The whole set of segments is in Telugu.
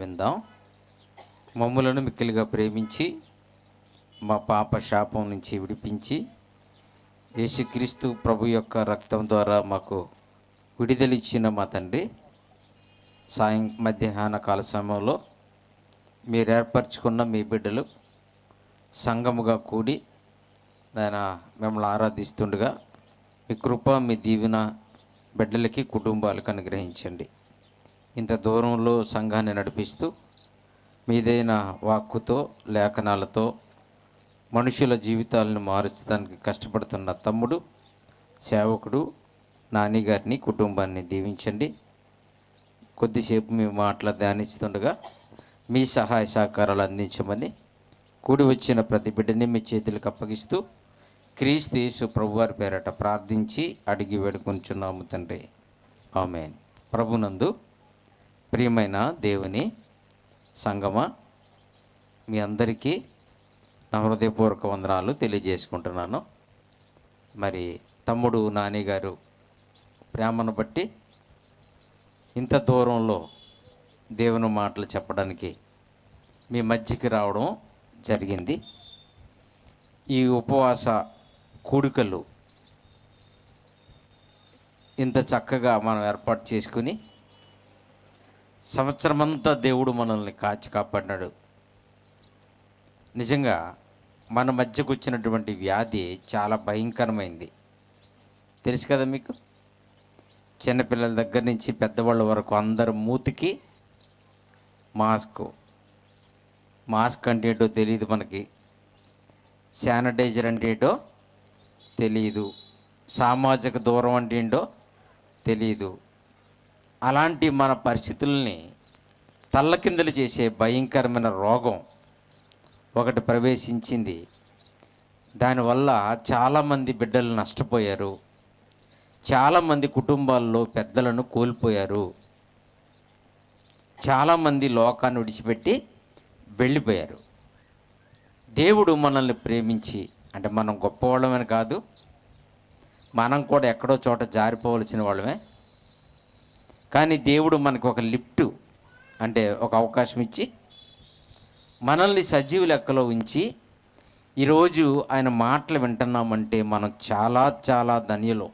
విందాం మమ్ములను మిక్కిలిగా ప్రేమించి మా పాప శాపం నుంచి విడిపించి యేసుక్రీస్తు ప్రభు యొక్క రక్తం ద్వారా మాకు విడుదలిచ్చిన మా తండ్రి సాయం మధ్యాహ్న కాల సమయంలో మీరు ఏర్పరచుకున్న మీ బిడ్డలు సంఘముగా కూడి ఆయన మిమ్మల్ని ఆరాధిస్తుండగా మీ కృప మీ దీవెన బిడ్డలకి కుటుంబాలకు అనుగ్రహించండి ఇంత దూరంలో సంఘాన్ని నడిపిస్తూ మీదైన వాక్కుతో లేఖనాలతో మనుషుల జీవితాలను మారుచడానికి కష్టపడుతున్న తమ్ముడు సేవకుడు గారిని కుటుంబాన్ని దీవించండి కొద్దిసేపు మీ మాటలు ధ్యానిస్తుండగా మీ సహాయ సహకారాలు అందించమని కూడి వచ్చిన ప్రతి బిడ్డని మీ చేతులకు అప్పగిస్తూ క్రీస్తు యేసు ప్రభువారి పేరట ప్రార్థించి అడిగి వేడుకొంచున్నాము తండ్రి ఆమెన్ ప్రభునందు ప్రియమైన దేవుని సంగమ మీ అందరికీ నా హృదయపూర్వక వందనాలు తెలియజేసుకుంటున్నాను మరి తమ్ముడు నాని గారు ప్రేమను బట్టి ఇంత దూరంలో దేవుని మాటలు చెప్పడానికి మీ మధ్యకి రావడం జరిగింది ఈ ఉపవాస కూడికలు ఇంత చక్కగా మనం ఏర్పాటు చేసుకుని సంవత్సరమంతా దేవుడు మనల్ని కాచి కాపాడినాడు నిజంగా మన మధ్యకు వచ్చినటువంటి వ్యాధి చాలా భయంకరమైంది తెలుసు కదా మీకు చిన్నపిల్లల దగ్గర నుంచి పెద్దవాళ్ళ వరకు అందరు మూతికి మాస్క్ మాస్క్ అంటే ఏటో తెలియదు మనకి శానిటైజర్ అంటే ఏటో తెలియదు సామాజిక దూరం అంటే ఏంటో తెలియదు అలాంటి మన పరిస్థితుల్ని తల్లకిందలు చేసే భయంకరమైన రోగం ఒకటి ప్రవేశించింది దానివల్ల చాలామంది బిడ్డలు నష్టపోయారు చాలామంది కుటుంబాల్లో పెద్దలను కోల్పోయారు చాలామంది లోకాన్ని విడిచిపెట్టి వెళ్ళిపోయారు దేవుడు మనల్ని ప్రేమించి అంటే మనం గొప్పవాళ్ళమే కాదు మనం కూడా ఎక్కడో చోట జారిపోవలసిన వాళ్ళమే కానీ దేవుడు మనకు ఒక లిఫ్ట్ అంటే ఒక అవకాశం ఇచ్చి మనల్ని సజీవు లెక్కలో ఉంచి ఈరోజు ఆయన మాటలు వింటున్నామంటే మనం చాలా చాలా ధన్యులు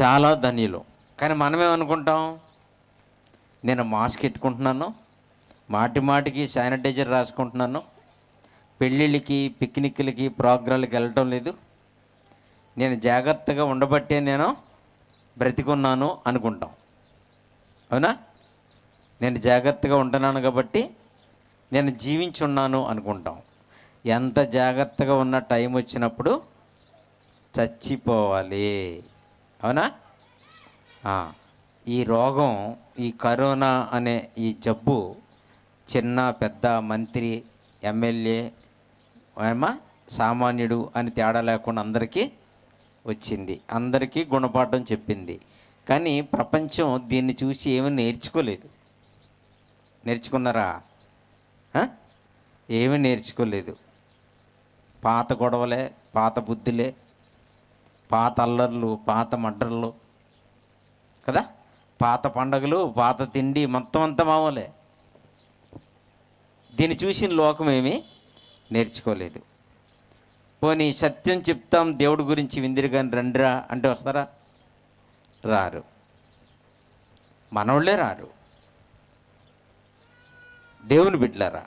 చాలా ధన్యులు కానీ మనమేమనుకుంటాం నేను మాస్క్ పెట్టుకుంటున్నాను మాటి మాటికి శానిటైజర్ రాసుకుంటున్నాను పెళ్ళిళ్ళకి పిక్నిక్లకి ప్రోగ్రాంలకి వెళ్ళటం లేదు నేను జాగ్రత్తగా ఉండబట్టే నేను బ్రతికున్నాను అనుకుంటాం అవునా నేను జాగ్రత్తగా ఉంటున్నాను కాబట్టి నేను జీవించున్నాను అనుకుంటాం ఎంత జాగ్రత్తగా ఉన్న టైం వచ్చినప్పుడు చచ్చిపోవాలి అవునా ఈ రోగం ఈ కరోనా అనే ఈ జబ్బు చిన్న పెద్ద మంత్రి ఎమ్మెల్యే ఏమా సామాన్యుడు అని తేడా లేకుండా అందరికీ వచ్చింది అందరికీ గుణపాఠం చెప్పింది కానీ ప్రపంచం దీన్ని చూసి ఏమి నేర్చుకోలేదు నేర్చుకున్నారా ఏమీ నేర్చుకోలేదు పాత గొడవలే పాత బుద్ధులే పాత అల్లర్లు పాత మడ్రలు కదా పాత పండగలు పాత తిండి మొత్తం అంతా మామూలే దీన్ని చూసిన లోకమేమి నేర్చుకోలేదు పోనీ సత్యం చెప్తాం దేవుడి గురించి విందిరు కానీ రండిరా అంటే వస్తారా రారు మనోళ్ళే రారు దేవుని బిడ్డలరా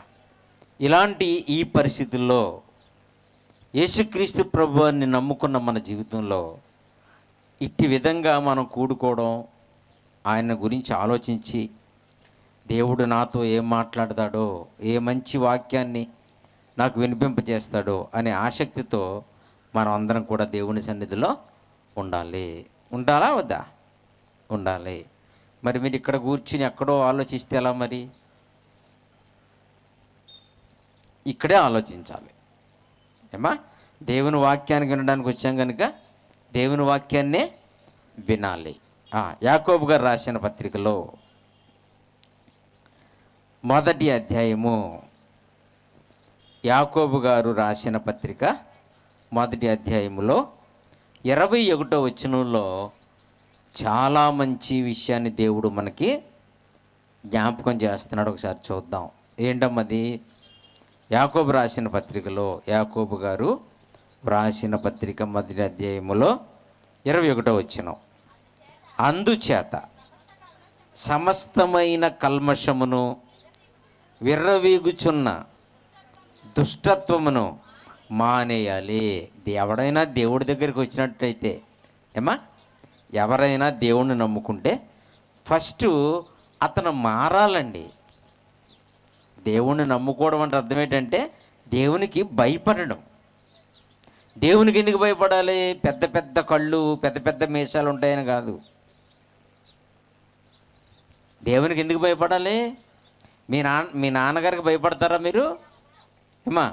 ఇలాంటి ఈ పరిస్థితుల్లో యేసుక్రీస్తు ప్రభువాన్ని నమ్ముకున్న మన జీవితంలో ఇట్టి విధంగా మనం కూడుకోవడం ఆయన గురించి ఆలోచించి దేవుడు నాతో ఏం మాట్లాడతాడో ఏ మంచి వాక్యాన్ని నాకు వినిపింపజేస్తాడు అనే ఆసక్తితో మనం అందరం కూడా దేవుని సన్నిధిలో ఉండాలి ఉండాలా వద్దా ఉండాలి మరి మీరు ఇక్కడ కూర్చుని ఎక్కడో ఆలోచిస్తే ఎలా మరి ఇక్కడే ఆలోచించాలి ఏమా దేవుని వాక్యానికి వినడానికి వచ్చాం కనుక దేవుని వాక్యాన్నే వినాలి యాకోబు గారు రాసిన పత్రికలో మొదటి అధ్యాయము యాకోబు గారు రాసిన పత్రిక మొదటి అధ్యాయంలో ఇరవై ఒకటో వచనంలో చాలా మంచి విషయాన్ని దేవుడు మనకి జ్ఞాపకం చేస్తున్నాడు ఒకసారి చూద్దాం ఏంటమ్మది యాకోబు రాసిన పత్రికలో యాకోబు గారు రాసిన పత్రిక మొదటి అధ్యాయములో ఇరవై ఒకటో వచ్చిన అందుచేత సమస్తమైన కల్మషమును విర్రవీగుచున్న దుష్టత్వమును మానేయాలి ఎవడైనా దేవుడి దగ్గరికి వచ్చినట్టయితే ఏమా ఎవరైనా దేవుణ్ణి నమ్ముకుంటే ఫస్ట్ అతను మారాలండి దేవుణ్ణి నమ్ముకోవడం అంటే అర్థం ఏంటంటే దేవునికి భయపడడం దేవునికి ఎందుకు భయపడాలి పెద్ద పెద్ద కళ్ళు పెద్ద పెద్ద మేషాలు ఉంటాయని కాదు దేవునికి ఎందుకు భయపడాలి మీ నాన్న మీ నాన్నగారికి భయపడతారా మీరు ఏమా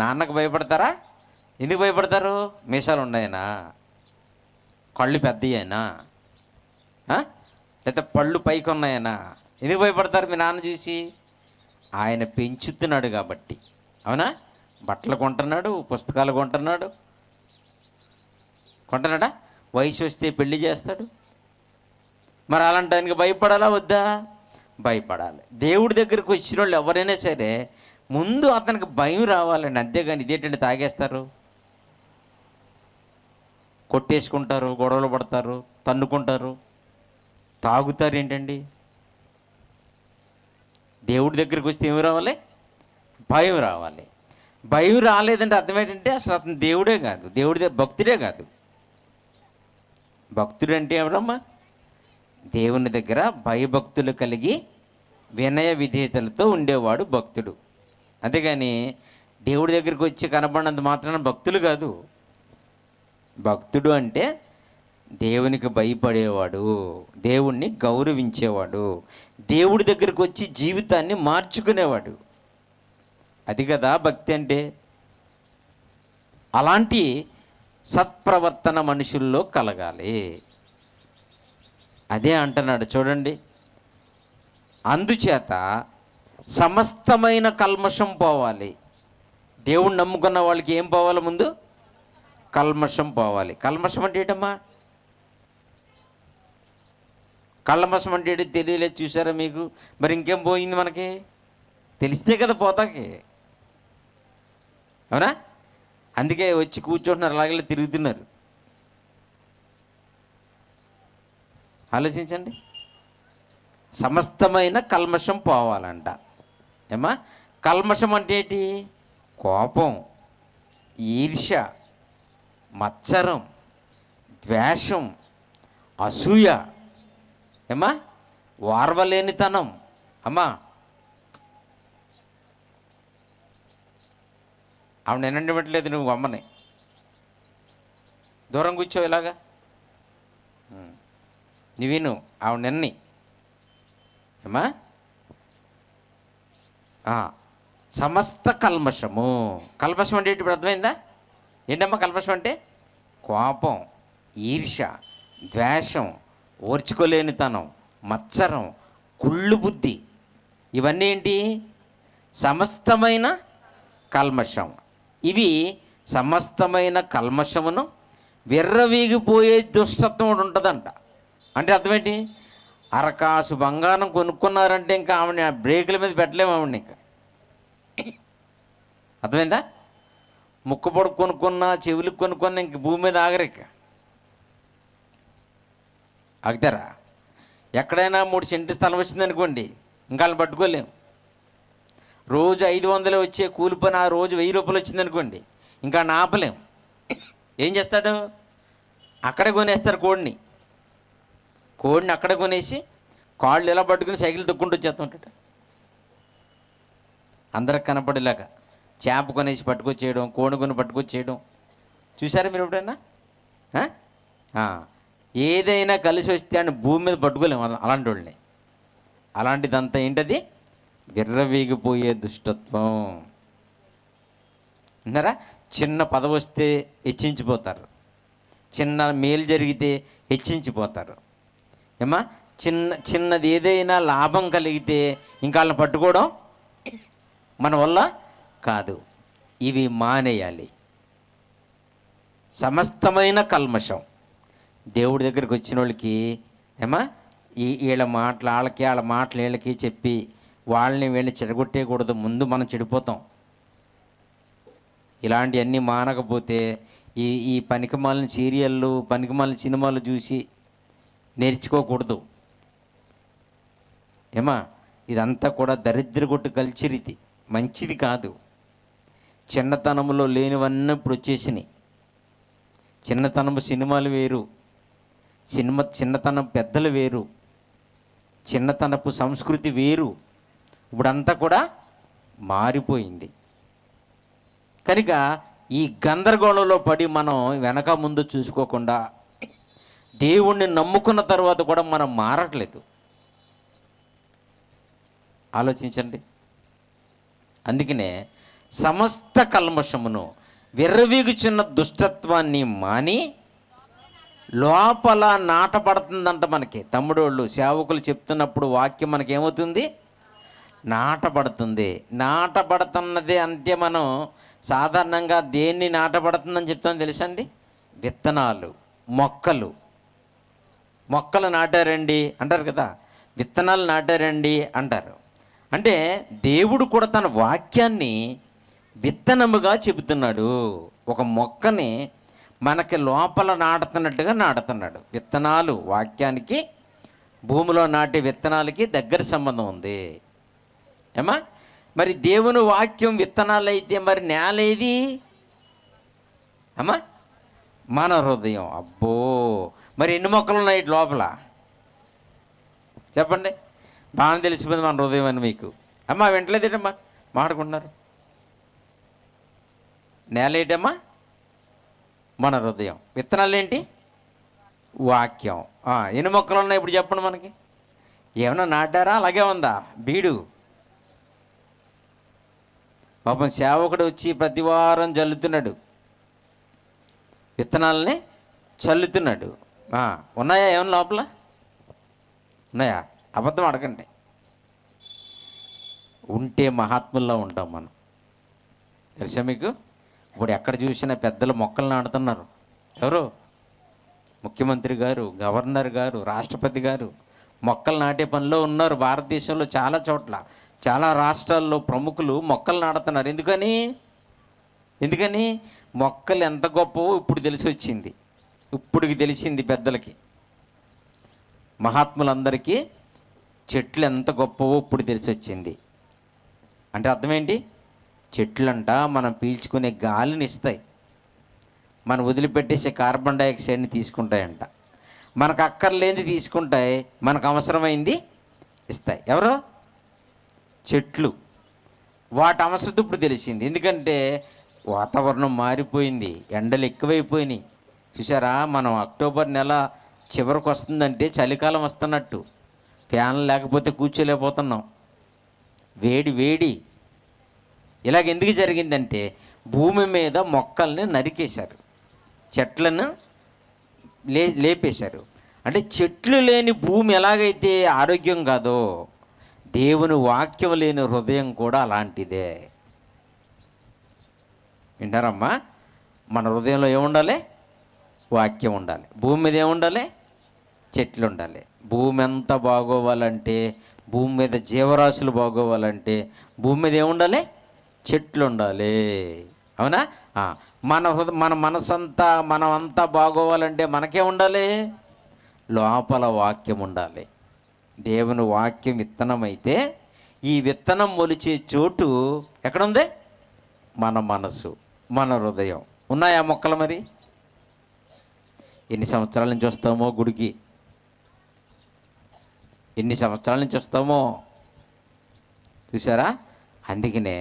నాన్నకు భయపడతారా ఎందుకు భయపడతారు మీసాలు ఉన్నాయనా కళ్ళు పెద్దయ్యాయినా లేకపోతే పళ్ళు పైకి ఉన్నాయనా ఎందుకు భయపడతారు మీ నాన్న చూసి ఆయన పెంచుతున్నాడు కాబట్టి అవునా బట్టలు కొంటున్నాడు పుస్తకాలు కొంటున్నాడు కొంటున్నాడా వయసు వస్తే పెళ్లి చేస్తాడు మరి అలాంటి ఆయనకి భయపడాలా వద్దా భయపడాలి దేవుడి దగ్గరికి వచ్చిన వాళ్ళు ఎవరైనా సరే ముందు అతనికి భయం రావాలండి కానీ ఇదేంటంటే తాగేస్తారు కొట్టేసుకుంటారు గొడవలు పడతారు తన్నుకుంటారు తాగుతారు ఏంటండి దేవుడి దగ్గరికి వస్తే ఏమి రావాలి భయం రావాలి భయం రాలేదంటే అర్థం ఏంటంటే అసలు అతను దేవుడే కాదు దేవుడి భక్తుడే కాదు భక్తుడు అంటే ఎవరమ్మా దేవుని దగ్గర భయభక్తులు కలిగి వినయ విధేయతలతో ఉండేవాడు భక్తుడు అంతేగాని దేవుడి దగ్గరికి వచ్చి కనబడినంత మాత్రాన భక్తులు కాదు భక్తుడు అంటే దేవునికి భయపడేవాడు దేవుణ్ణి గౌరవించేవాడు దేవుడి దగ్గరికి వచ్చి జీవితాన్ని మార్చుకునేవాడు అది కదా భక్తి అంటే అలాంటి సత్ప్రవర్తన మనుషుల్లో కలగాలి అదే అంటున్నాడు చూడండి అందుచేత సమస్తమైన కల్మషం పోవాలి దేవుణ్ణి నమ్ముకున్న వాళ్ళకి ఏం పోవాలి ముందు కల్మషం పోవాలి కల్మషం అంటే ఏంటమ్మా కళ్ళమసం అంటే ఏంటి తెలియలేదు చూసారా మీకు మరి ఇంకేం పోయింది మనకి తెలిస్తే కదా పోతాకి అవునా అందుకే వచ్చి కూర్చుంటున్నారు అలాగే తిరుగుతున్నారు ఆలోచించండి సమస్తమైన కల్మషం పోవాలంట ఏమా కల్మషం అంటే ఏంటి కోపం ఈర్ష మత్సరం ద్వేషం అసూయ ఏమా వార్వలేనితనం అమ్మా ఆవిడ పెట్టలేదు నువ్వు అమ్మని దూరం కూర్చో ఇలాగా నువ్వు ఆవిడ నిన్నీ ఏమా సమస్త కల్మషము కల్మషం అంటే ఇప్పుడు అర్థమైందా ఏంటమ్మా కల్మషం అంటే కోపం ఈర్ష ద్వేషం ఓర్చుకోలేనితనం మత్సరం కుళ్ళు బుద్ధి ఇవన్నీ ఏంటి సమస్తమైన కల్మషం ఇవి సమస్తమైన కల్మషమును విర్రవీగిపోయే దుష్టత్వం కూడా ఉంటుందంట అంటే అర్థమేంటి అరకాసు బంగారం కొనుక్కున్నారంటే ఇంకా ఆవిడ బ్రేకుల మీద పెట్టలేము ఆవిడ ఇంకా అర్థమైందా ముక్కు పొడి కొనుక్కున్నా చెవులకు కొనుక్కున్నా ఇంక భూమి మీద ఆగరిక ఆగుతారా ఎక్కడైనా మూడు సెంటు స్థలం వచ్చిందనుకోండి ఇంకా పట్టుకోలేము రోజు ఐదు వందలు వచ్చే కూలి పని ఆ రోజు వెయ్యి రూపాయలు వచ్చిందనుకోండి ఇంకా నాపలేం ఏం చేస్తాడు అక్కడే కొనేస్తారు కోడిని కోడిని అక్కడ కొనేసి కాళ్ళు ఎలా పట్టుకుని సైకిల్ తొక్కుంటూ వచ్చేస్తుంటాడు అందరికి కనపడేలాగా చేప కొనేసి పట్టుకొచ్చేయడం కోణుకొని పట్టుకొచ్చేయడం చూసారా మీరు ఎప్పుడైనా ఏదైనా కలిసి వస్తే అని భూమి మీద పట్టుకోలేము అలాంటి వాళ్ళని అలాంటిదంతా ఏంటది విర్రవీగిపోయే దుష్టత్వం అన్నారా చిన్న పదవి వస్తే హెచ్చించిపోతారు చిన్న మేలు జరిగితే హెచ్చించిపోతారు ఏమా చిన్న చిన్నది ఏదైనా లాభం కలిగితే ఇంకా వాళ్ళని పట్టుకోవడం మన వల్ల కాదు ఇవి మానేయాలి సమస్తమైన కల్మషం దేవుడి దగ్గరికి వచ్చిన వాళ్ళకి ఏమా ఈ వీళ్ళ మాటలు వాళ్ళకి వాళ్ళ మాటలు వీళ్ళకి చెప్పి వాళ్ళని వీళ్ళని చెడగొట్టేయకూడదు ముందు మనం చెడిపోతాం ఇలాంటివన్నీ మానకపోతే ఈ ఈ పనికిమాలిన సీరియళ్ళు పనికిమాలిన సినిమాలు చూసి నేర్చుకోకూడదు ఏమా ఇదంతా కూడా దరిద్రగొట్టు కల్చర్ ఇది మంచిది కాదు చిన్నతనంలో లేనివన్నీ ఇప్పుడు వచ్చేసినాయి చిన్నతనం సినిమాలు వేరు సినిమా చిన్నతనం పెద్దలు వేరు చిన్నతనపు సంస్కృతి వేరు ఇప్పుడంతా కూడా మారిపోయింది కనుక ఈ గందరగోళంలో పడి మనం వెనక ముందు చూసుకోకుండా దేవుణ్ణి నమ్ముకున్న తర్వాత కూడా మనం మారట్లేదు ఆలోచించండి అందుకనే సమస్త కల్మషమును విర్రవీగుచున్న దుష్టత్వాన్ని మాని లోపల నాటపడుతుందంట మనకి తమ్ముడోళ్ళు సేవకులు చెప్తున్నప్పుడు వాక్యం మనకేమవుతుంది నాటపడుతుంది నాటపడుతున్నది అంటే మనం సాధారణంగా దేన్ని నాటపడుతుందని చెప్తామని తెలుసండి విత్తనాలు మొక్కలు మొక్కలు నాటారండి అంటారు కదా విత్తనాలు నాటారండి అంటారు అంటే దేవుడు కూడా తన వాక్యాన్ని విత్తనముగా చెబుతున్నాడు ఒక మొక్కని మనకి లోపల నాటుతున్నట్టుగా నాటుతున్నాడు విత్తనాలు వాక్యానికి భూమిలో నాటే విత్తనాలకి దగ్గర సంబంధం ఉంది ఏమా మరి దేవుని వాక్యం విత్తనాలు అయితే మరి నేల ఏది అమ్మా మన హృదయం అబ్బో మరి ఎన్ని మొక్కలు ఉన్నాయి లోపల చెప్పండి బాగా తెలిసిపోయింది మన హృదయం అని మీకు అమ్మా వింటలేదేటమ్మా మాడుకుంటున్నారు నేల ఏంటమ్మా మన హృదయం విత్తనాలు ఏంటి వాక్యం ఎన్ని మొక్కలు ఉన్నాయి ఇప్పుడు చెప్పండి మనకి ఏమైనా నాటారా అలాగే ఉందా బీడు పాపం సేవకుడు వచ్చి ప్రతి వారం చల్లుతున్నాడు విత్తనాలని చల్లుతున్నాడు ఉన్నాయా ఏమైనా లోపల ఉన్నాయా అబద్ధం అడగండి ఉంటే మహాత్ముల్లో ఉంటాం మనం తెలుసా మీకు ఇప్పుడు ఎక్కడ చూసినా పెద్దలు మొక్కలు నాడుతున్నారు ఎవరు ముఖ్యమంత్రి గారు గవర్నర్ గారు రాష్ట్రపతి గారు మొక్కలు నాటే పనిలో ఉన్నారు భారతదేశంలో చాలా చోట్ల చాలా రాష్ట్రాల్లో ప్రముఖులు మొక్కలు నాడుతున్నారు ఎందుకని ఎందుకని మొక్కలు ఎంత గొప్పవో ఇప్పుడు తెలిసి వచ్చింది ఇప్పుడు తెలిసింది పెద్దలకి మహాత్ములందరికీ చెట్లు ఎంత గొప్పవో ఇప్పుడు తెలిసి వచ్చింది అంటే అర్థమేంటి చెట్లంట మనం పీల్చుకునే గాలిని ఇస్తాయి మనం వదిలిపెట్టేసే కార్బన్ డైఆక్సైడ్ని తీసుకుంటాయంట మనకు అక్కర్లేనిది తీసుకుంటాయి మనకు అవసరమైంది ఇస్తాయి ఎవరు చెట్లు వాటి అవసరం ఇప్పుడు తెలిసింది ఎందుకంటే వాతావరణం మారిపోయింది ఎండలు ఎక్కువైపోయినాయి చూసారా మనం అక్టోబర్ నెల చివరికి వస్తుందంటే చలికాలం వస్తున్నట్టు ఫ్యాన్ లేకపోతే కూర్చోలేకపోతున్నాం వేడి వేడి ఇలాగ ఎందుకు జరిగిందంటే భూమి మీద మొక్కల్ని నరికేశారు చెట్లను లే లేపేశారు అంటే చెట్లు లేని భూమి ఎలాగైతే ఆరోగ్యం కాదో దేవుని వాక్యం లేని హృదయం కూడా అలాంటిదే వింటారమ్మా మన హృదయంలో ఏముండాలి వాక్యం ఉండాలి భూమి మీద ఏముండాలి చెట్లు ఉండాలి భూమి ఎంత బాగోవాలంటే భూమి మీద జీవరాశులు బాగోవాలంటే భూమి మీద ఏముండాలి చెట్లు ఉండాలి అవునా మన మన మనసంతా మనమంతా బాగోవాలంటే మనకే ఉండాలి లోపల వాక్యం ఉండాలి దేవుని వాక్యం విత్తనమైతే ఈ విత్తనం మొలిచే చోటు ఎక్కడుంది మన మనసు మన హృదయం ఉన్నాయా మొక్కలు మరి ఎన్ని సంవత్సరాల నుంచి వస్తామో గుడికి ఎన్ని సంవత్సరాల నుంచి వస్తామో చూసారా అందుకనే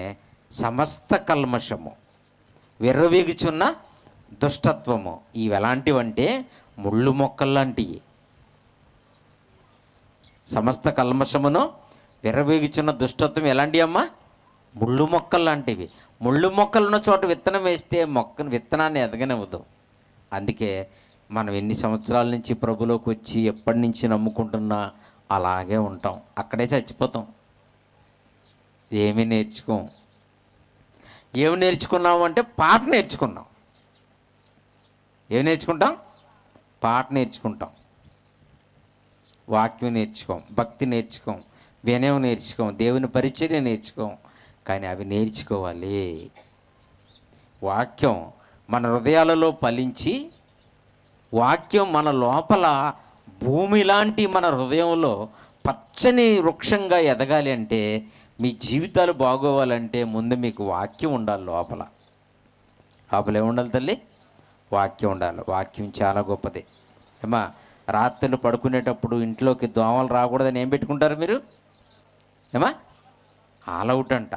సమస్త కల్మషము విర్రవీగుచున్న దుష్టత్వము ఇవి ఎలాంటివంటే ముళ్ళు మొక్కల్లాంటివి సమస్త కల్మషమును విర్రవీగుచున్న దుష్టత్వం ఎలాంటివి అమ్మా ముళ్ళు మొక్కల్లాంటివి ముళ్ళు మొక్కలున్న చోట విత్తనం వేస్తే మొక్క విత్తనాన్ని ఎదగనివ్వదు అందుకే మనం ఎన్ని సంవత్సరాల నుంచి ప్రభులోకి వచ్చి ఎప్పటి నుంచి నమ్ముకుంటున్నా అలాగే ఉంటాం అక్కడే చచ్చిపోతాం ఏమీ నేర్చుకోం ఏమి నేర్చుకున్నాం అంటే పాట నేర్చుకున్నాం ఏం నేర్చుకుంటాం పాట నేర్చుకుంటాం వాక్యం నేర్చుకోం భక్తి నేర్చుకోం వినయం నేర్చుకోం దేవుని పరిచర్య నేర్చుకోం కానీ అవి నేర్చుకోవాలి వాక్యం మన హృదయాలలో ఫలించి వాక్యం మన లోపల భూమి లాంటి మన హృదయంలో పచ్చని వృక్షంగా ఎదగాలి అంటే మీ జీవితాలు బాగోవాలంటే ముందు మీకు వాక్యం ఉండాలి లోపల లోపల ఏముండాలి తల్లి వాక్యం ఉండాలి వాక్యం చాలా గొప్పది ఏమా రాత్రులు పడుకునేటప్పుడు ఇంట్లోకి దోమలు రాకూడదని ఏం పెట్టుకుంటారు మీరు ఏమా అవుట్ అంట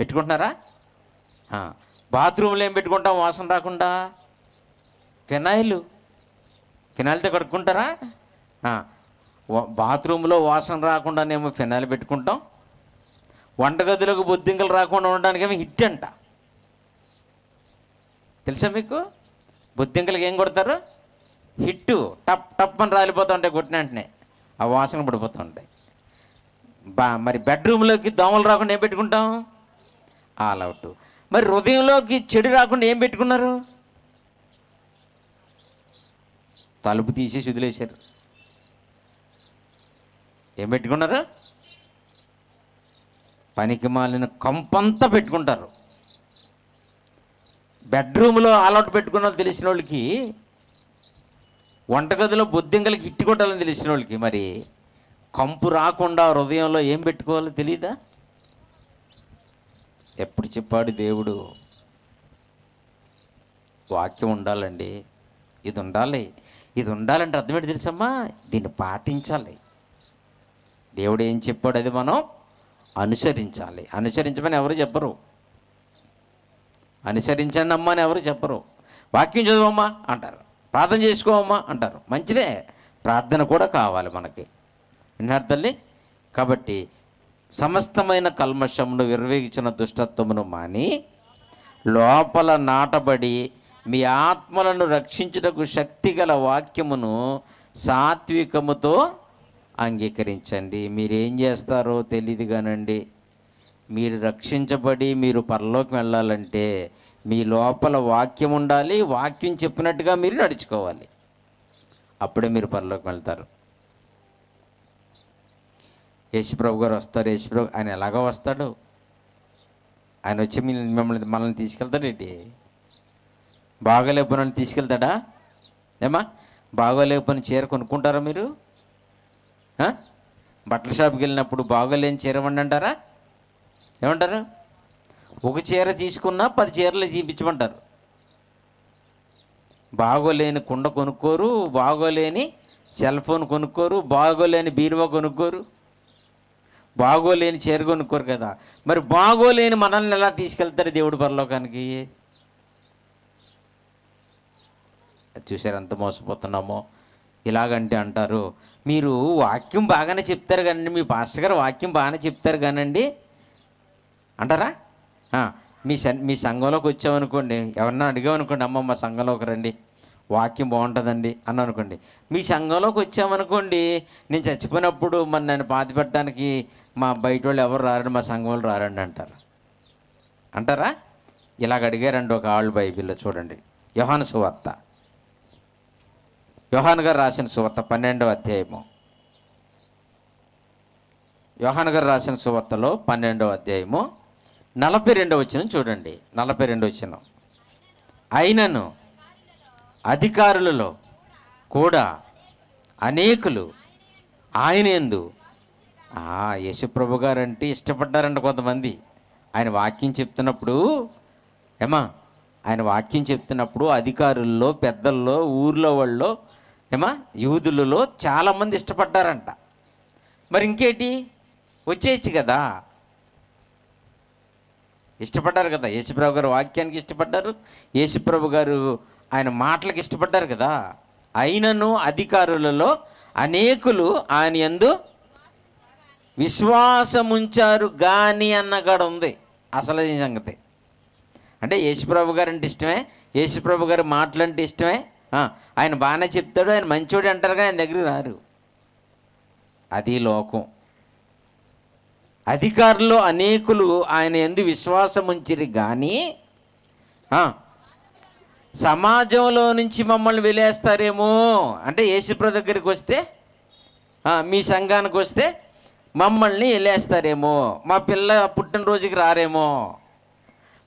పెట్టుకుంటున్నారా బాత్రూంలో ఏం పెట్టుకుంటాం వాసన రాకుండా ఫినాయిల్ ఫినాయిల్తో కడుక్కుంటారా బాత్రూంలో వాసన రాకుండానేమో ఫినాయిల్ పెట్టుకుంటాం వంటగదిలోకి బొద్దింకలు రాకుండా ఏమో హిట్ అంట తెలుసా మీకు బొద్దింకలకి ఏం కొడతారు హిట్టు టప్ టప్ అని రాలిపోతూ ఉంటాయి కొట్టిన వెంటనే ఆ వాసన పడిపోతూ ఉంటాయి బా మరి బెడ్రూమ్లోకి దోమలు రాకుండా ఏం పెట్టుకుంటాం ఆల్ అవుట్ మరి హృదయంలోకి చెడు రాకుండా ఏం పెట్టుకున్నారు తలుపు తీసేసి వదిలేశారు ఏం పెట్టుకున్నారు పనికి మాలిన కంపంతా పెట్టుకుంటారు బెడ్రూమ్లో ఆల్అవుట్ పెట్టుకున్న వాళ్ళు తెలిసిన వాళ్ళకి వంటగదిలో బొద్దింకలకి ఇట్టి కొట్టాలని తెలిసిన వాళ్ళకి మరి కంపు రాకుండా హృదయంలో ఏం పెట్టుకోవాలో తెలియదా ఎప్పుడు చెప్పాడు దేవుడు వాక్యం ఉండాలండి ఇది ఉండాలి ఇది ఉండాలంటే అర్థమేంటి తెలుసమ్మా దీన్ని పాటించాలి దేవుడు ఏం చెప్పాడు అది మనం అనుసరించాలి అనుసరించమని ఎవరు చెప్పరు అనుసరించండి అమ్మా అని ఎవరు చెప్పరు వాక్యం చదువమ్మా అంటారు ప్రార్థన చేసుకోవమ్మా అంటారు మంచిదే ప్రార్థన కూడా కావాలి మనకి విన్నారు కాబట్టి సమస్తమైన కల్మషమును విర్వేగించిన దుష్టత్వమును మాని లోపల నాటబడి మీ ఆత్మలను రక్షించుటకు శక్తిగల వాక్యమును సాత్వికముతో అంగీకరించండి మీరేం చేస్తారో తెలియదు కానండి మీరు రక్షించబడి మీరు పరలోకి వెళ్ళాలంటే మీ లోపల వాక్యం ఉండాలి వాక్యం చెప్పినట్టుగా మీరు నడుచుకోవాలి అప్పుడే మీరు పరలోకి వెళ్తారు యేసుప్రభు గారు వస్తారు యేసుప్రభు ఆయన ఎలాగో వస్తాడు ఆయన వచ్చి మిమ్మల్ని మనల్ని తీసుకెళ్తాడేంటి బాగోలేపు నన్ను తీసుకెళ్తాడా ఏమా బాగోలేపని చీర కొనుక్కుంటారా మీరు బట్టల షాప్కి వెళ్ళినప్పుడు బాగోలేని చీర వండి అంటారా ఏమంటారు ఒక చీర తీసుకున్నా పది చీరలు తీపించమంటారు బాగోలేని కుండ కొనుక్కోరు బాగోలేని సెల్ ఫోన్ కొనుక్కోరు బాగోలేని బీరువా కొనుక్కోరు బాగోలేని చీర కొనుక్కోరు కదా మరి బాగోలేని మనల్ని ఎలా తీసుకెళ్తారు దేవుడు పరలోకానికి చూసారు ఎంత మోసపోతున్నామో ఇలాగంటే అంటారు మీరు వాక్యం బాగానే చెప్తారు కానండి మీ పాస్టర్ గారు వాక్యం బాగానే చెప్తారు కానండి అంటారా మీ మీ సంఘంలోకి వచ్చామనుకోండి ఎవరన్నా అడిగామనుకోండి అమ్మ మా ఒక రండి వాక్యం బాగుంటుందండి అని అనుకోండి మీ సంఘంలోకి వచ్చామనుకోండి నేను చచ్చిపోయినప్పుడు మన నన్ను పాతి పెట్టడానికి మా బయట వాళ్ళు ఎవరు రారండి మా సంఘం వాళ్ళు రారండి అంటారు అంటారా ఇలాగ అడిగారండి ఒక ఆళ్ళు బైబిల్లో చూడండి యోహాను సువార్త యోహాన్ గారు రాసిన సువార్త పన్నెండవ అధ్యాయము యోహాన్ గారు రాసిన సువార్తలో పన్నెండవ అధ్యాయము నలభై రెండవ వచ్చిన చూడండి నలభై రెండు వచ్చిన అయినను అధికారులలో కూడా అనేకులు ఆయన ఎందు యశుప్రభు గారు అంటే ఇష్టపడ్డారంట కొంతమంది ఆయన వాక్యం చెప్తున్నప్పుడు ఏమా ఆయన వాక్యం చెప్తున్నప్పుడు అధికారుల్లో పెద్దల్లో ఊర్లో వాళ్ళు ఏమా యూదులలో చాలామంది ఇష్టపడ్డారంట మరి ఇంకేంటి వచ్చేయచ్చు కదా ఇష్టపడ్డారు కదా యేసుప్రభు గారు వాక్యానికి ఇష్టపడ్డారు యేసుప్రభు గారు ఆయన మాటలకు ఇష్టపడ్డారు కదా అయినను అధికారులలో అనేకులు ఆయన ఎందు విశ్వాసముంచారు గాని అన్నగాడు ఉంది అసలు సంగతి అంటే యేసుప్రభు గారు అంటే ఇష్టమే యేసుప్రభు గారి అంటే ఇష్టమే ఆయన బాగానే చెప్తాడు ఆయన మంచోడు అంటారు కానీ ఆయన దగ్గర రారు అది లోకం అధికారులు అనేకులు ఆయన ఎందు విశ్వాసం ఉంచిరి కానీ సమాజంలో నుంచి మమ్మల్ని వెలేస్తారేమో అంటే ఏసుప్ర దగ్గరికి వస్తే మీ సంఘానికి వస్తే మమ్మల్ని వెళ్ళేస్తారేమో మా పిల్ల పుట్టినరోజుకి రారేమో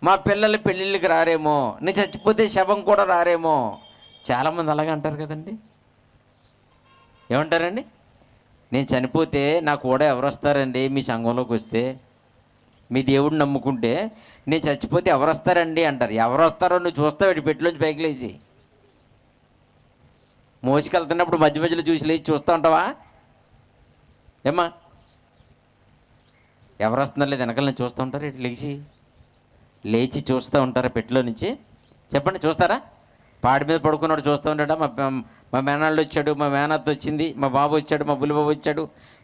మా పిల్లల పెళ్ళిళ్ళకి రారేమో నేను చచ్చిపోతే శవం కూడా రారేమో చాలామంది అలాగే అంటారు కదండి ఏమంటారండి నేను చనిపోతే నా కూడా ఎవరు వస్తారండి మీ సంఘంలోకి వస్తే మీ దేవుడు నమ్ముకుంటే నేను చచ్చిపోతే ఎవరు వస్తారండి అంటారు ఎవరు వస్తారో నువ్వు చూస్తావు ఇటు పెట్టిలోంచి పైకి లేచి మోసుకెళ్తున్నప్పుడు మధ్య మధ్యలో చూసి లేచి చూస్తూ ఉంటావా ఏమ్మా ఎవరు వస్తున్నారు లేదు వెనకాల నేను చూస్తూ ఉంటారు ఇటు లేచి లేచి చూస్తూ ఉంటారా పెట్టిలో నుంచి చెప్పండి చూస్తారా పాడి మీద పడుకున్నాడు చూస్తూ ఉంటాడు మా మా మేనాళ్ళు వచ్చాడు మా మేనత్త వచ్చింది మా బాబు వచ్చాడు మా బుల్లిబాబు వచ్చాడు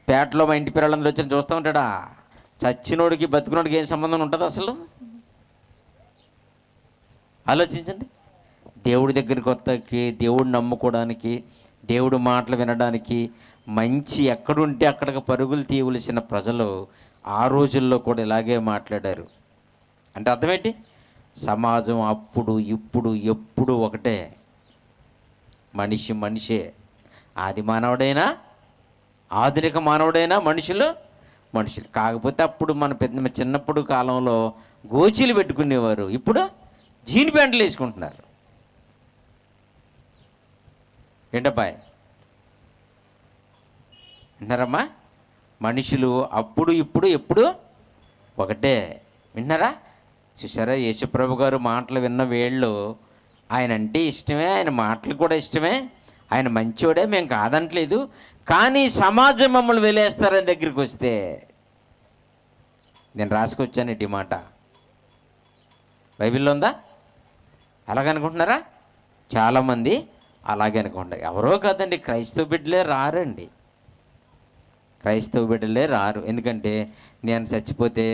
పేటలో మా ఇంటి పిల్లలందరూ వచ్చాను చూస్తూ ఉంటాడా చచ్చినోడికి బతుకునోడికి ఏం సంబంధం ఉంటుంది అసలు ఆలోచించండి దేవుడి దగ్గరికి కొత్తకి దేవుడు నమ్ముకోవడానికి దేవుడు మాటలు వినడానికి మంచి ఎక్కడుంటే అక్కడికి పరుగులు తీయవలసిన ప్రజలు ఆ రోజుల్లో కూడా ఇలాగే మాట్లాడారు అంటే అర్థమేంటి సమాజం అప్పుడు ఇప్పుడు ఎప్పుడు ఒకటే మనిషి మనిషే ఆది మానవుడైనా ఆధునిక మానవుడైనా మనుషులు మనుషులు కాకపోతే అప్పుడు మన పెద్ద చిన్నప్పుడు కాలంలో గోచీలు పెట్టుకునేవారు ఇప్పుడు జీన్ ప్యాంట్లు వేసుకుంటున్నారు ఏంటబ్బాయ్ విన్నారమ్మా మనుషులు అప్పుడు ఇప్పుడు ఎప్పుడు ఒకటే విన్నారా చూసారా యేసుప్రభు గారు మాటలు విన్న వేళ్ళు ఆయన అంటే ఇష్టమే ఆయన మాటలు కూడా ఇష్టమే ఆయన మంచివాడే మేము కాదంటలేదు కానీ సమాజం మమ్మల్ని వెళ్ళేస్తారని దగ్గరికి వస్తే నేను రాసుకొచ్చాను ఇటు మాట బైబిల్లో ఉందా అలాగనుకుంటున్నారా చాలామంది అలాగే అనుకుంటారు ఎవరో కాదండి క్రైస్తవ బిడ్డలే రారండి క్రైస్తవ బిడ్డలే రారు ఎందుకంటే నేను చచ్చిపోతే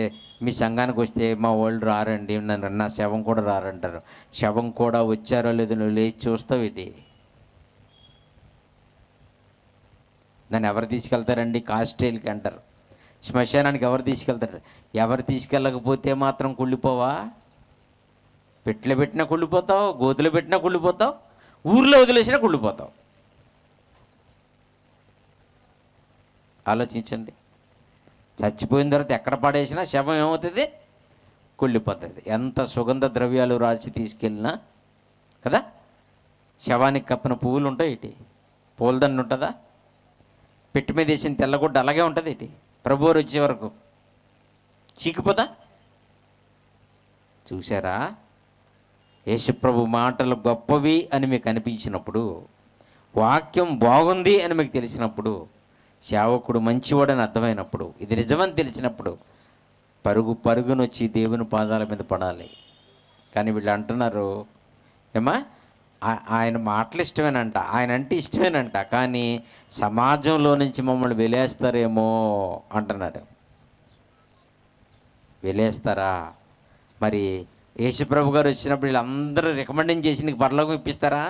మీ సంఘానికి వస్తే మా వాళ్ళు రారండి నన్ను నా శవం కూడా రారంటారు శవం కూడా వచ్చారో లేదో నువ్వు లేచి చూస్తావు ఇది నన్ను ఎవరు తీసుకెళ్తారండి కాస్టేల్కి అంటారు శ్మశానానికి ఎవరు తీసుకెళ్తారు ఎవరు తీసుకెళ్ళకపోతే మాత్రం కుళ్ళిపోవా పెట్లు పెట్టినా కుళ్ళిపోతావు గోతులు పెట్టినా కుళ్ళిపోతావు ఊర్లో వదిలేసినా కుళ్ళిపోతావు ఆలోచించండి చచ్చిపోయిన తర్వాత ఎక్కడ పడేసినా శవం ఏమవుతుంది కుళ్ళిపోతుంది ఎంత సుగంధ ద్రవ్యాలు రాసి తీసుకెళ్ళినా కదా శవానికి కప్పిన పువ్వులు ఉంటాయి ఇటు పూలదండ ఉంటుందా పెట్టి మీద వేసిన తెల్లగుడ్డ అలాగే ఉంటుంది ఇటు ప్రభువారు వచ్చే వరకు చీకిపోతా చూసారా యేసుప్రభు మాటలు గొప్పవి అని మీకు అనిపించినప్పుడు వాక్యం బాగుంది అని మీకు తెలిసినప్పుడు సేవకుడు మంచివాడని అర్థమైనప్పుడు ఇది నిజమని తెలిసినప్పుడు పరుగు పరుగునొచ్చి దేవుని పాదాల మీద పడాలి కానీ వీళ్ళు అంటున్నారు ఏమా ఆయన మాటలు ఇష్టమేనంట ఆయన అంటే ఇష్టమేనంట కానీ సమాజంలో నుంచి మమ్మల్ని వెలేస్తారేమో అంటున్నాడు వెలేస్తారా మరి యేసుప్రభు గారు వచ్చినప్పుడు వీళ్ళందరూ రికమెండింగ్ చేసి నీకు పరలోకం ఇప్పిస్తారా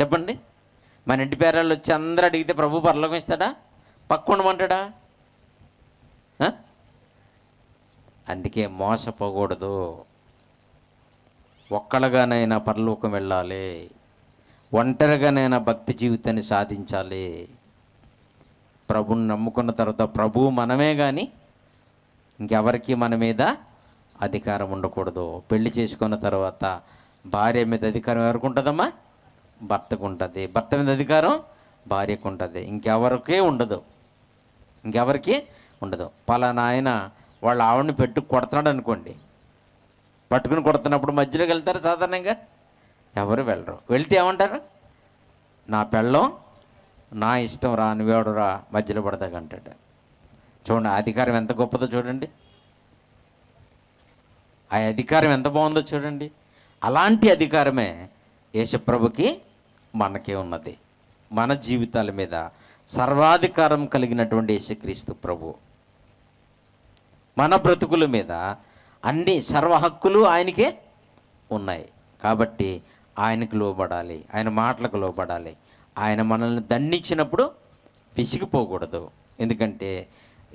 చెప్పండి మన ఇంటి పేరాలు వచ్చి అందరూ అడిగితే ప్రభు పరలోకం ఇస్తాడా పక్క ఉండమంటాడా అందుకే మోసపోకూడదు ఒక్కళ్ళగానైనా పరలోకం వెళ్ళాలి ఒంటరిగానైనా భక్తి జీవితాన్ని సాధించాలి ప్రభుని నమ్ముకున్న తర్వాత ప్రభు మనమే కానీ ఇంకెవరికి మన మీద అధికారం ఉండకూడదు పెళ్లి చేసుకున్న తర్వాత భార్య మీద అధికారం ఎవరికి ఉంటుందమ్మా భర్తకు ఉంటుంది భర్త మీద అధికారం భార్యకు ఉంటుంది ఇంకెవరికే ఉండదు ఇంకెవరికి ఉండదు పలానా ఆయన వాళ్ళ ఆవిడని పెట్టు కొడుతున్నాడు అనుకోండి పట్టుకుని కొడుతున్నప్పుడు మధ్యలోకి వెళ్తారు సాధారణంగా ఎవరు వెళ్ళరు వెళ్తే ఏమంటారు నా పెళ్ళం నా ఇష్టం రా నువ్వేడు రా మధ్యలో పడతాకంటాడు చూడండి అధికారం ఎంత గొప్పదో చూడండి ఆ అధికారం ఎంత బాగుందో చూడండి అలాంటి అధికారమే యేసప్రభుకి మనకే ఉన్నది మన జీవితాల మీద సర్వాధికారం కలిగినటువంటి యేసుక్రీస్తు ప్రభు మన బ్రతుకుల మీద అన్ని సర్వ హక్కులు ఆయనకే ఉన్నాయి కాబట్టి ఆయనకు లోబడాలి ఆయన మాటలకు లోబడాలి ఆయన మనల్ని దండించినప్పుడు విసిగిపోకూడదు ఎందుకంటే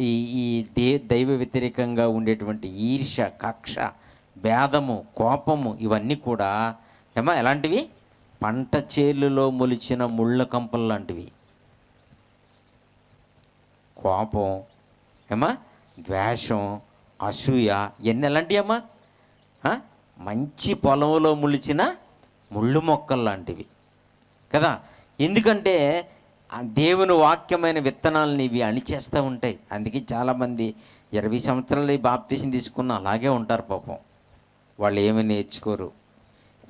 ఈ ఈ దే దైవ వ్యతిరేకంగా ఉండేటువంటి ఈర్ష కక్ష భేదము కోపము ఇవన్నీ కూడా ఏమో ఎలాంటివి పంట చేలులో మొలిచిన ముళ్ళ కంపలు లాంటివి కోపం ఏమా ద్వేషం అసూయ ఇవన్నీ ఎలాంటివి అమ్మా మంచి పొలంలో ములిచిన ముళ్ళు మొక్కలు లాంటివి కదా ఎందుకంటే దేవుని వాక్యమైన విత్తనాలని ఇవి అణిచేస్తూ ఉంటాయి అందుకే చాలామంది ఇరవై సంవత్సరాలు బాప్తీసం తీసుకున్న అలాగే ఉంటారు పాపం వాళ్ళు ఏమి నేర్చుకోరు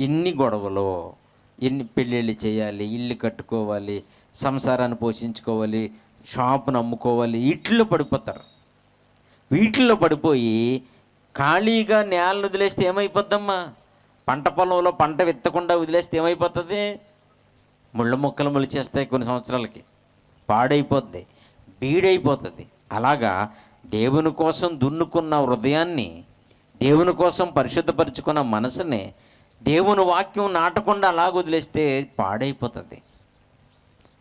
ఇన్ని గొడవలు ఎన్ని పెళ్ళిళ్ళు చేయాలి ఇల్లు కట్టుకోవాలి సంసారాన్ని పోషించుకోవాలి షాపును అమ్ముకోవాలి వీటిల్లో పడిపోతారు వీటిల్లో పడిపోయి ఖాళీగా నేలను వదిలేస్తే ఏమైపోద్దమ్మా పంట పొలంలో పంట విత్తకుండా వదిలేస్తే ఏమైపోతుంది ముళ్ళ మొక్కలు మొలిచేస్తాయి కొన్ని సంవత్సరాలకి పాడైపోతుంది బీడైపోతుంది అలాగా దేవుని కోసం దున్నుకున్న హృదయాన్ని దేవుని కోసం పరిశుద్ధపరుచుకున్న మనసుని దేవుని వాక్యం నాటకుండా అలాగ వదిలేస్తే పాడైపోతుంది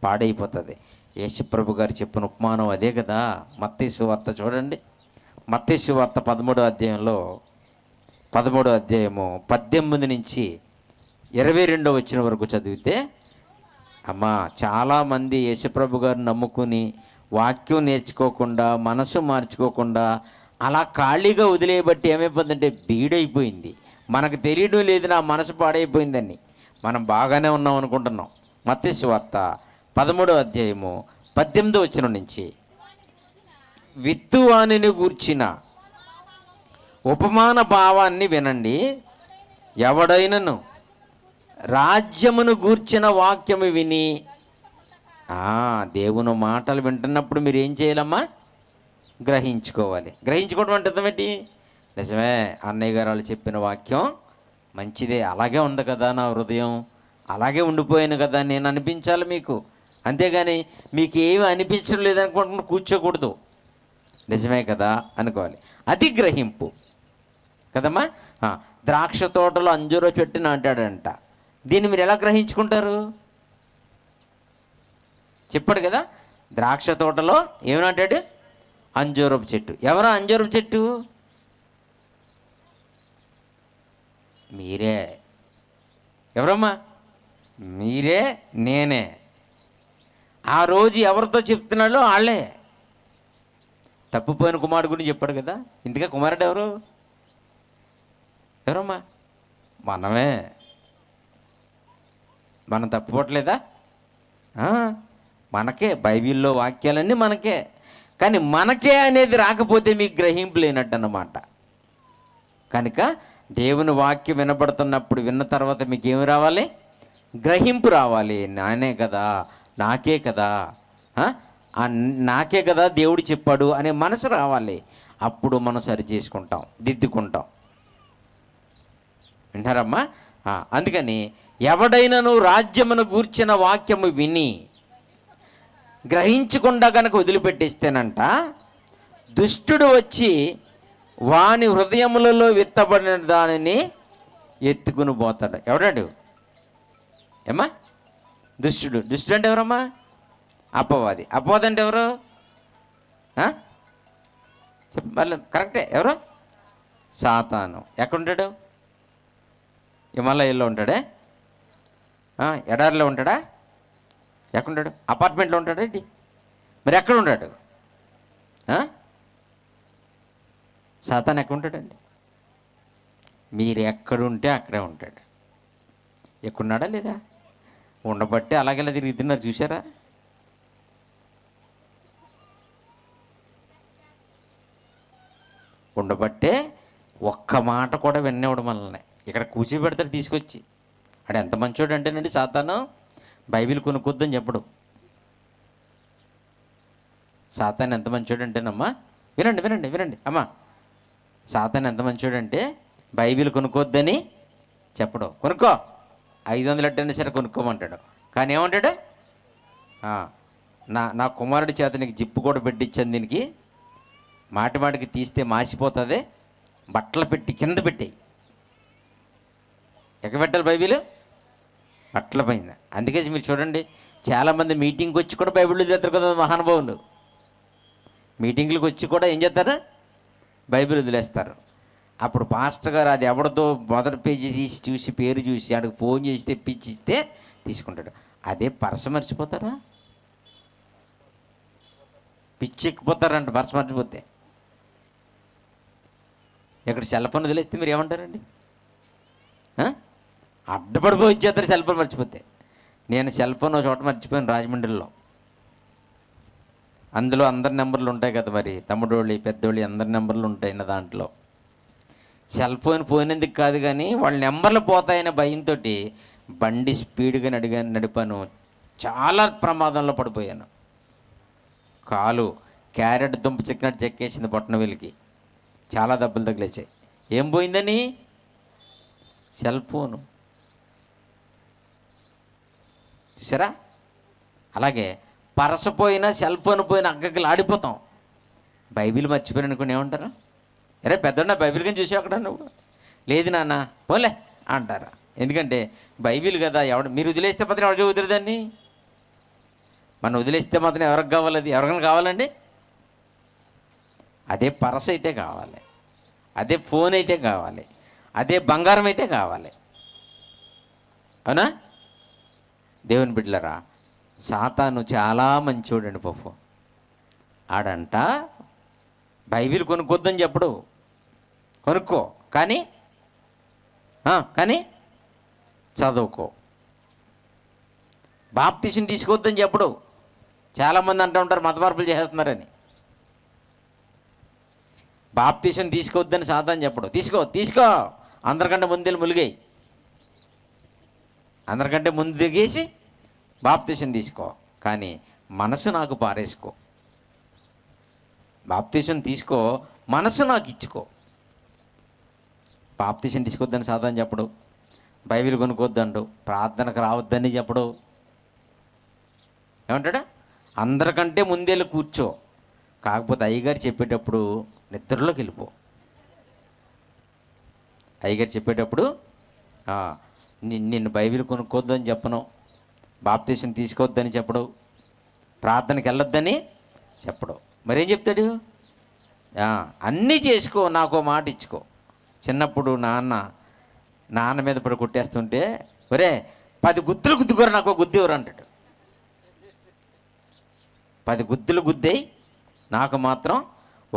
పాడైపోతుంది యేసుప్రభు గారు చెప్పిన ఉపమానం అదే కదా మత్తేసు వార్త చూడండి మత్తేసు వార్త పదమూడో అధ్యాయంలో పదమూడో అధ్యాయము పద్దెనిమిది నుంచి ఇరవై రెండో వచ్చిన వరకు చదివితే అమ్మా చాలామంది యేసుప్రభు గారు నమ్ముకుని వాక్యం నేర్చుకోకుండా మనసు మార్చుకోకుండా అలా ఖాళీగా వదిలేయబట్టి ఏమైపోతుందంటే బీడైపోయింది మనకు తెలియడం లేదు నా మనసు పాడైపోయిందని మనం బాగానే ఉన్నాం అనుకుంటున్నాం వార్త పదమూడవ అధ్యాయము పద్దెనిమిదో వచ్చిన నుంచి విత్తువాణిని గూర్చిన ఉపమాన భావాన్ని వినండి ఎవడైనను రాజ్యమును గూర్చిన వాక్యము విని దేవుని మాటలు వింటున్నప్పుడు మీరు ఏం చేయాలమ్మా గ్రహించుకోవాలి గ్రహించుకోవడం అంటే ఏంటి నిజమే అన్నయ్య గారు వాళ్ళు చెప్పిన వాక్యం మంచిదే అలాగే ఉంది కదా నా హృదయం అలాగే ఉండిపోయాను కదా నేను అనిపించాలి మీకు అంతేగాని మీకు ఏమి అనిపించడం లేదనుకుంటున్నా కూర్చోకూడదు నిజమే కదా అనుకోవాలి అది గ్రహింపు కదమ్మా ద్రాక్ష తోటలో అంజూర చెట్టు నాటాడంట దీన్ని మీరు ఎలా గ్రహించుకుంటారు చెప్పాడు కదా ద్రాక్ష తోటలో ఏమి నాటాడు అంజూరపు చెట్టు ఎవరు అంజూరపు చెట్టు మీరే ఎవరమ్మా మీరే నేనే ఆ రోజు ఎవరితో చెప్తున్నాడో వాళ్ళే తప్పిపోయిన కుమారుడు గురించి చెప్పాడు కదా ఇంతగా కుమారుడు ఎవరు ఎవరమ్మా మనమే మనం తప్పిపోవట్లేదా మనకే బైబిల్లో వాక్యాలన్నీ మనకే కానీ మనకే అనేది రాకపోతే మీకు గ్రహింపు లేనట్టు అన్నమాట కనుక దేవుని వాక్యం వినబడుతున్నప్పుడు విన్న తర్వాత మీకు ఏమి రావాలి గ్రహింపు రావాలి నానే కదా నాకే కదా నాకే కదా దేవుడు చెప్పాడు అనే మనసు రావాలి అప్పుడు మనం సరి చేసుకుంటాం దిద్దుకుంటాం వింటారమ్మా అందుకని ఎవడైనాను రాజ్యమును గూర్చిన వాక్యము విని గ్రహించకుండా కనుక వదిలిపెట్టేస్తేనంట దుష్టుడు వచ్చి వాని హృదయములలో విత్తబడిన దానిని ఎత్తుకుని పోతాడు ఎవడాడు ఏమ్మా దుష్టుడు దుష్టుడు అంటే ఎవరమ్మా అపవాది అపవాది అంటే ఎవరు మళ్ళీ కరెక్టే ఎవరు సాతాను ఎక్కడుంటాడు హిమాలయాల్లో ఉంటాడే ఎడారిలో ఉంటాడా ఎక్కడుంటాడు అపార్ట్మెంట్లో ఉంటాడా మరి ఎక్కడ ఉంటాడు సాతాన్ ఎక్కడ ఉంటాడండి మీరు ఎక్కడుంటే అక్కడే ఉంటాడు ఎక్కడున్నాడా లేదా ఉండబట్టే అలాగేలా తిరుగుతున్నారు చూసారా ఉండబట్టే ఒక్క మాట కూడా విన్నేవాడు మనల్ని ఇక్కడ కూచిపెడతారు తీసుకొచ్చి అడు ఎంత మంచోడు అంటేనండి సాతాను బైబిల్ కొనుక్కొద్దని చెప్పడు సాతాను ఎంత మంచోడు అంటేనమ్మా వినండి వినండి వినండి అమ్మా సాతాన్ ఎంత మంచోడంటే బైబిల్ కొనుక్కోద్దని చెప్పడు కొనుక్కో ఐదు వందలు అట్టైనా సరే కొనుక్కోమంటాడు కానీ ఏమంటాడు నా నా కుమారుడి చేత నీకు జిప్పు కూడా పెట్టించాను దీనికి మాటి మాటికి తీస్తే మాసిపోతుంది బట్టలు పెట్టి కింద పెట్టి ఎక్కబెట్టాలి బైబిల్ బట్టల పైన అందుకే మీరు చూడండి చాలామంది మీటింగ్కి వచ్చి కూడా బైబిల్ చేస్తారు కదా మహానుభావులు మీటింగ్లకు వచ్చి కూడా ఏం చేస్తారు బైబిల్ వదిలేస్తారు అప్పుడు పాస్టర్ గారు అది ఎవరితో మొదటి పేజీ తీసి చూసి పేరు చూసి ఆడికి ఫోన్ చేసి తెప్పించి ఇస్తే తీసుకుంటాడు అదే పరస మర్చిపోతారా పిచ్చెక్కిపోతారంట పరస మర్చిపోతే ఇక్కడ సెల్ ఫోన్ వదిలేస్తే మీరు ఏమంటారండి అడ్డపడిపోయి వచ్చేస్తారు సెల్ ఫోన్ మర్చిపోతే నేను సెల్ ఫోన్ చోట మర్చిపోయాను రాజమండ్రిలో అందులో అందరి నెంబర్లు ఉంటాయి కదా మరి తమ్ముడోళ్ళు పెద్దోళ్ళు అందరి నెంబర్లు ఉంటాయి నా దాంట్లో సెల్ ఫోన్ పోయినందుకు కాదు కానీ వాళ్ళ నెంబర్లు పోతాయనే భయంతో బండి స్పీడ్గా నడిగా నడిపాను చాలా ప్రమాదంలో పడిపోయాను కాలు క్యారెట్ దుంప చెక్కినట్టు చెక్కేసింది పట్టణ వీళ్ళకి చాలా దెబ్బలు తగిలేచాయి ఏం పోయిందని సెల్ ఫోను చూసారా అలాగే పరస పోయినా సెల్ ఫోన్ పోయినా అగ్గకి ఆడిపోతాం బైబిల్ మర్చిపోయిన కొన్ని ఏమంటారు అరే పెద్దన్న బైబిల్ కానీ చూసావు అక్కడ నువ్వు లేదు నాన్న పోలే అంటారు ఎందుకంటే బైబిల్ కదా ఎవడ మీరు వదిలేస్తే మాత్రం ఎవరు కుదరదండి మనం వదిలేస్తే మాత్రం ఎవరికి కావాలి అది ఎవరికైనా కావాలండి అదే పరస అయితే కావాలి అదే ఫోన్ అయితే కావాలి అదే బంగారం అయితే కావాలి అవునా దేవుని బిడ్డలరా సాతాను చాలా మంచోడండి పప్పు ఆడంట బైబిల్ కొనుక్కోద్దని చెప్పడు కొనుక్కో కానీ కానీ చదువుకో బాప్టిషన్ తీసుకొద్దని చెప్పడు చాలామంది అంటూ ఉంటారు మతమార్పులు చేస్తున్నారని బాప్తిషన్ తీసుకోవద్దని సాధారణ చెప్పడు తీసుకో తీసుకో అందరికంటే ముందు ములిగాయి అందరికంటే ముందు దిగేసి బాప్తిసం తీసుకో కానీ మనసు నాకు పారేసుకో బాప్తిసం తీసుకో మనసు నాకు ఇచ్చుకో బాప్తిసం తీసుకొద్దని సాధన చెప్పడు బైబిల్ కొనుక్కోద్దండు ప్రార్థనకు రావద్దని చెప్పడు ఏమంటాడా అందరికంటే ముందేళ్ళు కూర్చో కాకపోతే అయ్యగారు చెప్పేటప్పుడు నిద్రలోకి వెళ్ళిపో అయ్యగారు చెప్పేటప్పుడు నిన్ను బైబిల్ కొనుక్కోద్దని చెప్పను బాప్తీసం తీసుకోవద్దని చెప్పడు ప్రార్థనకి వెళ్ళొద్దని చెప్పడు మరేం చెప్తాడు అన్నీ చేసుకో నాకు మాట ఇచ్చుకో చిన్నప్పుడు నాన్న నాన్న మీద పడి కొట్టేస్తుంటే ఒరే పది గుద్దులు గుద్దుకోరు నాకు గుద్ది ఎవరు అంటాడు పది గుద్దులు గుద్దయి నాకు మాత్రం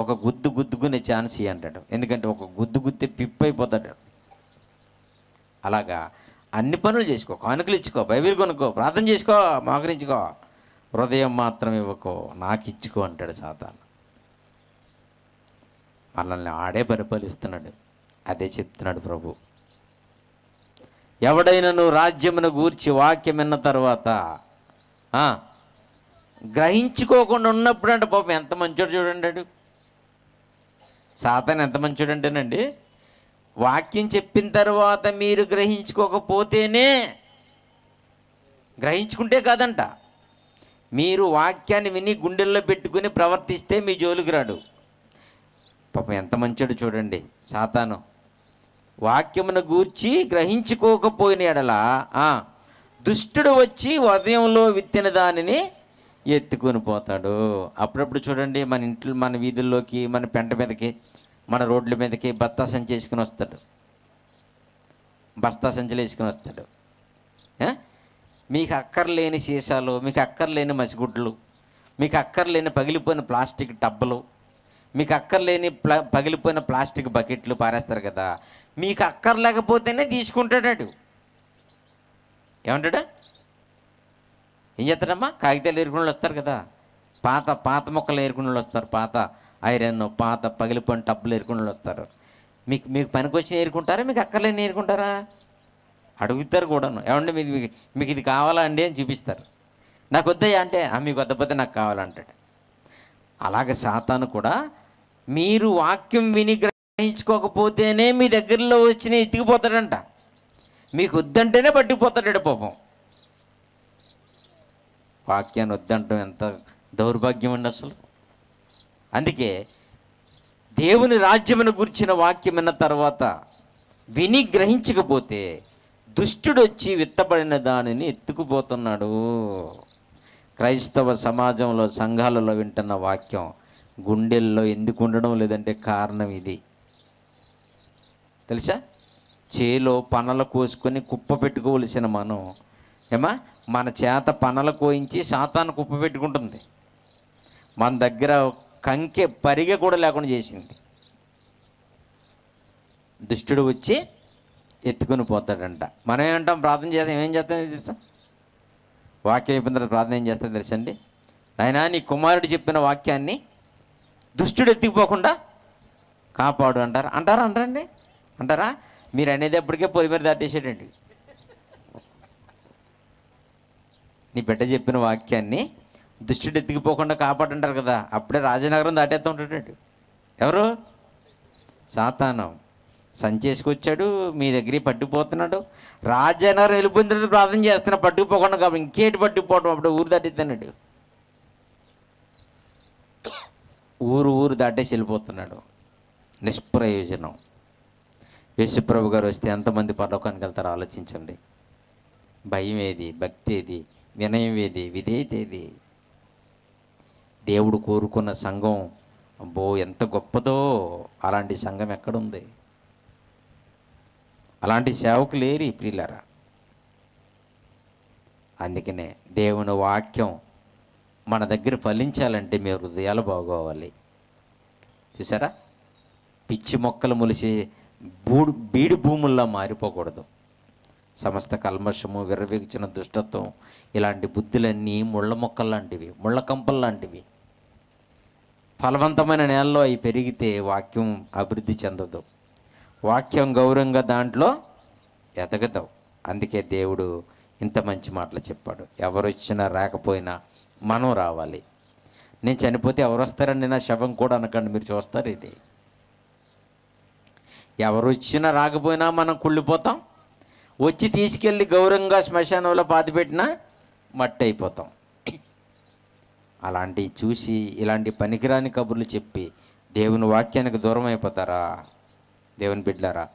ఒక గుద్దు గుద్దుకునే ఛాన్స్ ఇవ్వంటాడు ఎందుకంటే ఒక గుద్దు గుద్దే పిప్పు అయిపోతాడు అలాగా అన్ని పనులు చేసుకో కానుకలు ఇచ్చుకో బైబిల్ కొనుక్కో ప్రార్థన చేసుకో మోకరించుకో హృదయం మాత్రం ఇవ్వకో నాకు ఇచ్చుకో అంటాడు సాతాన్ మనల్ని ఆడే పరిపాలిస్తున్నాడు అదే చెప్తున్నాడు ప్రభు ఎవడైనా నువ్వు రాజ్యమును గూర్చి వాక్యం విన్న తర్వాత గ్రహించుకోకుండా ఉన్నప్పుడు అంటే పాపం ఎంత మంచోడు చూడండి సాతాన్ ఎంత మంచోడు అంటేనండి వాక్యం చెప్పిన తర్వాత మీరు గ్రహించుకోకపోతేనే గ్రహించుకుంటే కాదంట మీరు వాక్యాన్ని విని గుండెల్లో పెట్టుకుని ప్రవర్తిస్తే మీ జోలికి రాడు పాపం ఎంత మంచోడు చూడండి సాతాను వాక్యమును గూర్చి గ్రహించుకోకపోయిన ఎడలా దుష్టుడు వచ్చి ఉదయంలో విత్తిన దానిని ఎత్తుకొని పోతాడు అప్పుడప్పుడు చూడండి మన ఇంట్లో మన వీధుల్లోకి మన పెంట మీదకి మన రోడ్ల మీదకి బత్తా సంచి వేసుకుని వస్తాడు బస్తా సంచులు వేసుకుని వస్తాడు మీకు అక్కర్లేని సీసాలు మీకు అక్కర్లేని మసిగుడ్లు మీకు అక్కర్లేని పగిలిపోయిన ప్లాస్టిక్ టబ్బలు మీకు అక్కర్లేని ప్లా పగిలిపోయిన ప్లాస్టిక్ బకెట్లు పారేస్తారు కదా మీకు అక్కర్లేకపోతేనే తీసుకుంటాడాడు ఏమంటాడు ఏం చేస్తాడమ్మా కాగితాలు వాళ్ళు వస్తారు కదా పాత పాత మొక్కలు వాళ్ళు వస్తారు పాత ఐరన్ పాత పగిలిపోయిన టబ్బులు ఏరుకుండా వస్తారు మీకు మీకు వచ్చి ఏరుకుంటారా మీకు అక్కర్లేని ఏరుకుంటారా అడుగుతారు కూడాను ఏమంటే మీకు మీకు ఇది కావాలా అండి అని చూపిస్తారు నాకు వద్దయ్యా అంటే మీకు వద్దపోతే నాకు కావాలంటాడు అలాగే శాతాను కూడా మీరు వాక్యం విని గ్రహించుకోకపోతేనే మీ దగ్గరలో వచ్చిన ఇటుకుపోతాడంట మీకు వద్దంటేనే పట్టుకుపోతాడు పాపం వాక్యాన్ని వద్దంటాం ఎంత దౌర్భాగ్యం అండి అసలు అందుకే దేవుని రాజ్యమును గురించిన వాక్యం విన్న తర్వాత విని గ్రహించకపోతే దుష్టుడు వచ్చి విత్తబడిన దానిని ఎత్తుకుపోతున్నాడు క్రైస్తవ సమాజంలో సంఘాలలో వింటున్న వాక్యం గుండెల్లో ఎందుకు ఉండడం లేదంటే కారణం ఇది తెలుసా చేలో పనలు కోసుకొని కుప్ప పెట్టుకోవలసిన మనం ఏమా మన చేత పనలు కోయించి శాతాన్ని కుప్ప పెట్టుకుంటుంది మన దగ్గర కంకె పరిగ కూడా లేకుండా చేసింది దుష్టుడు వచ్చి ఎత్తుకుని పోతాడంట మనం ఏమంటాం ప్రార్థన చేస్తాం ఏం చేస్తాం తెలుసా వాక్య అయిపోయిన ప్రార్థన ఏం చేస్తాం అండి ఆయన నీ కుమారుడు చెప్పిన వాక్యాన్ని దుష్టుడు ఎత్తుకుపోకుండా కాపాడు అంటారు అంటారా అంటారండి అంటారా మీరు అనేటప్పటికే పొలి మీద దాటేసాడండి నీ బిడ్డ చెప్పిన వాక్యాన్ని దుష్టుడు ఎత్తికిపోకుండా కాపాడంటారు కదా అప్పుడే రాజనగరం దాటేస్తూ ఉంటాడు ఎవరు సాతానం సంచేసుకొచ్చాడు మీ దగ్గర పట్టుకుపోతున్నాడు రాజనగరం వెళ్ళిపోయిందని ప్రార్థన చేస్తున్నా పట్టుకుపోకుండా కాబట్టి ఇంకేటి పట్టుకుపోవటం అప్పుడు ఊరు దాటిద్దన్నాడు ఊరు ఊరు దాటేసి వెళ్ళిపోతున్నాడు నిష్ప్రయోజనం యశుప్రభు గారు వస్తే ఎంతమంది పర్లోకానికి వెళ్తారో ఆలోచించండి భయం ఏది భక్తి ఏది వినయం ఏది విధేయత ఏది దేవుడు కోరుకున్న సంఘం అబ్బో ఎంత గొప్పదో అలాంటి సంఘం ఎక్కడుంది అలాంటి సేవకు లేరు ప్రియులరా అందుకనే దేవుని వాక్యం మన దగ్గర ఫలించాలంటే మీ హృదయాలు బాగోవాలి చూసారా పిచ్చి మొక్కలు మొలిసి బూడు బీడి భూముల్లో మారిపోకూడదు సమస్త కల్మషము విర్రవీగిచిన దుష్టత్వం ఇలాంటి బుద్ధులన్నీ ముళ్ళ మొక్కలు లాంటివి ముళ్ళ కంపల్ లాంటివి ఫలవంతమైన నేలలో అవి పెరిగితే వాక్యం అభివృద్ధి చెందదు వాక్యం గౌరవంగా దాంట్లో ఎదగదావు అందుకే దేవుడు ఇంత మంచి మాటలు చెప్పాడు ఎవరు వచ్చినా రాకపోయినా మనం రావాలి నేను చనిపోతే ఎవరు వస్తారండి నా శవం కూడా అనకండి మీరు ఇది ఎవరు వచ్చినా రాకపోయినా మనం కుళ్ళిపోతాం వచ్చి తీసుకెళ్ళి గౌరవంగా శ్మశానంలో పాతిపెట్టినా మట్టి అయిపోతాం అలాంటివి చూసి ఇలాంటి పనికిరాని కబుర్లు చెప్పి దేవుని వాక్యానికి దూరం అయిపోతారా దేవుని బిడ్డారా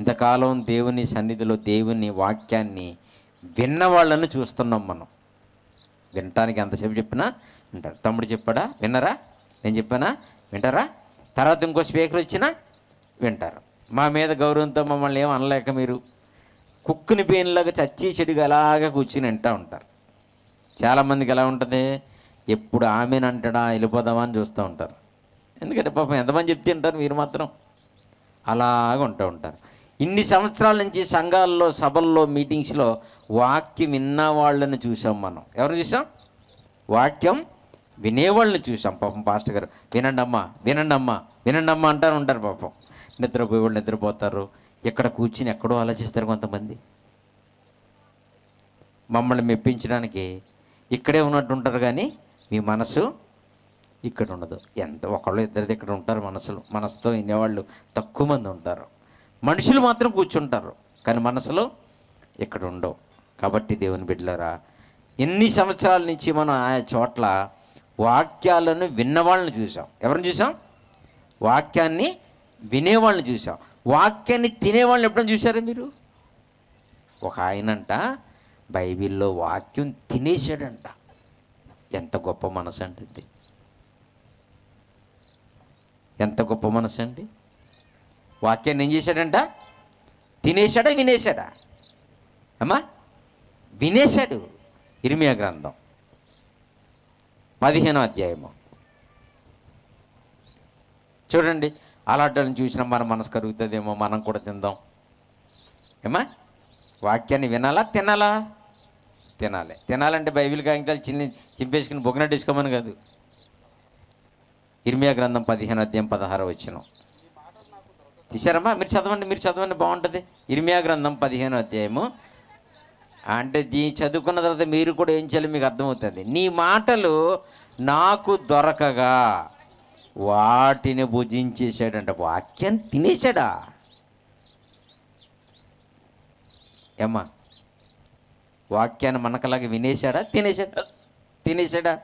ఇంతకాలం దేవుని సన్నిధిలో దేవుని వాక్యాన్ని విన్న వాళ్ళని చూస్తున్నాం మనం వినటానికి ఎంతసేపు చెప్పినా వింటారు తమ్ముడు చెప్పాడా విన్నరా నేను చెప్పానా వింటారా తర్వాత ఇంకో స్పీకర్ వచ్చినా వింటారు మా మీద గౌరవంతో మమ్మల్ని ఏం అనలేక మీరు కుక్కుని పేనులాగా చచ్చి చెడుగా అలాగే కూర్చుని వింటూ ఉంటారు చాలామందికి ఎలా ఉంటుంది ఎప్పుడు ఆమెను వెళ్ళిపోదామా వెళ్ళిపోదామని చూస్తూ ఉంటారు ఎందుకంటే పాపం ఎంతమంది చెప్తే ఉంటారు మీరు మాత్రం అలాగ ఉంటూ ఉంటారు ఇన్ని సంవత్సరాల నుంచి సంఘాల్లో సభల్లో మీటింగ్స్లో వాక్యం విన్న వాళ్ళని చూసాం మనం ఎవరిని చూసాం వాక్యం వినేవాళ్ళని చూసాం పాపం పాస్టర్ గారు వినండి అమ్మా వినండి అమ్మా వినండి అమ్మా అంటారు ఉంటారు పాపం నిద్రపోయే వాళ్ళు నిద్రపోతారు ఎక్కడ కూర్చుని ఎక్కడో ఆలోచిస్తారు కొంతమంది మమ్మల్ని మెప్పించడానికి ఇక్కడే ఉన్నట్టు ఉంటారు కానీ మీ మనసు ఇక్కడ ఉండదు ఎంత ఒకళ్ళు ఇద్దరిది ఇక్కడ ఉంటారు మనసులు మనసుతో వినేవాళ్ళు తక్కువ మంది ఉంటారు మనుషులు మాత్రం కూర్చుంటారు కానీ మనసులో ఇక్కడ ఉండవు కాబట్టి దేవుని బిడ్డలరా ఎన్ని సంవత్సరాల నుంచి మనం ఆయా చోట్ల వాక్యాలను విన్నవాళ్ళని చూసాం ఎవరిని చూసాం వాక్యాన్ని వినేవాళ్ళని చూసాం వాక్యాన్ని తినేవాళ్ళని ఎప్పుడైనా చూసారా మీరు ఒక ఆయనంట బైబిల్లో వాక్యం తినేసాడంట ఎంత గొప్ప మనసు అండి ఎంత గొప్ప మనసు అండి వాక్యాన్ని ఏం చేశాడంట తినేశాడా వినేశాడా అమ్మా వినేశాడు ఇర్మియా గ్రంథం పదిహేనో అధ్యాయము చూడండి అలాంటి చూసిన మన మనసు కరుగుతుందేమో మనం కూడా తిందాం ఏమా వాక్యాన్ని వినాలా తినాలా తినాలి తినాలంటే బైబిల్ కాగితాలు చిన్న చింపేసుకుని బొగ్గినట్టేసుకోమని కాదు ఇర్మియా గ్రంథం పదిహేను అధ్యాయం పదహారు వచ్చిన తీశారమ్మా మీరు చదవండి మీరు చదవండి బాగుంటుంది ఇర్మియా గ్రంథం పదిహేను అధ్యాయము అంటే దీ చదువుకున్న తర్వాత మీరు కూడా ఏం చేయాలి మీకు అర్థమవుతుంది నీ మాటలు నాకు దొరకగా వాటిని భుజించేసాడంట వాక్యాన్ని తినేసాడా ఏమ్మా వాక్యాన్ని మనకలాగా వినేశాడా తినేశాడా తినేశాడా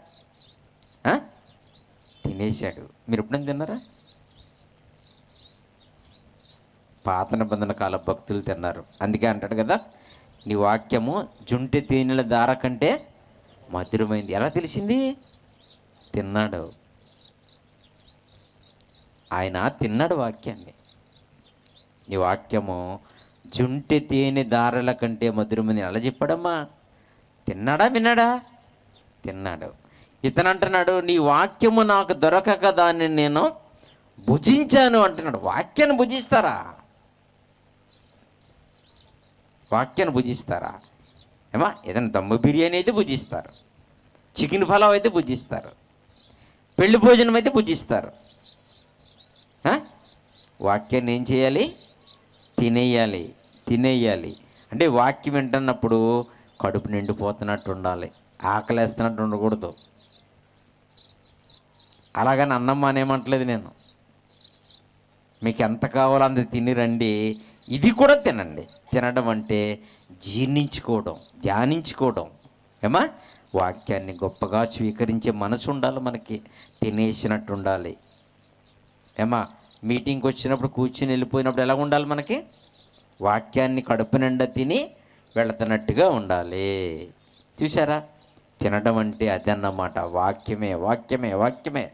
తినేశాడు మీరు ఎప్పుడైనా తిన్నారా పాత నిబంధన కాల భక్తులు తిన్నారు అందుకే అంటాడు కదా నీ వాక్యము జుంటి తేనెల దార కంటే మధురమైంది ఎలా తెలిసింది తిన్నాడు ఆయన తిన్నాడు వాక్యాన్ని నీ వాక్యము జుంటి తేనె దారల కంటే మధురమని అలా చెప్పడమ్మా తిన్నాడా విన్నాడా తిన్నాడు ఇతను అంటున్నాడు నీ వాక్యము నాకు దొరకక దాన్ని నేను భుజించాను అంటున్నాడు వాక్యాన్ని భుజిస్తారా వాక్యాన్ని భుజిస్తారా ఏమా ఏదైనా దమ్ము బిర్యానీ అయితే భుజిస్తారు చికెన్ ఫలావ్ అయితే భుజిస్తారు పెళ్లి భోజనం అయితే భుజిస్తారు వాక్యాన్ని ఏం చేయాలి తినేయాలి తినేయాలి అంటే వాక్యం వింటున్నప్పుడు కడుపు నిండిపోతున్నట్టు ఉండాలి ఆకలేస్తున్నట్టు ఉండకూడదు అలాగని అన్నం అనేమంటలేదు నేను మీకు ఎంత కావాలో అంత తిని రండి ఇది కూడా తినండి తినడం అంటే జీర్ణించుకోవడం ధ్యానించుకోవడం ఏమా వాక్యాన్ని గొప్పగా స్వీకరించే మనసు ఉండాలి మనకి తినేసినట్టు ఉండాలి ఏమా మీటింగ్కి వచ్చినప్పుడు కూర్చుని వెళ్ళిపోయినప్పుడు ఎలా ఉండాలి మనకి వాక్యాన్ని కడుపు నిండా తిని వెళుతున్నట్టుగా ఉండాలి చూసారా తినడం అంటే అదన్నమాట వాక్యమే వాక్యమే వాక్యమే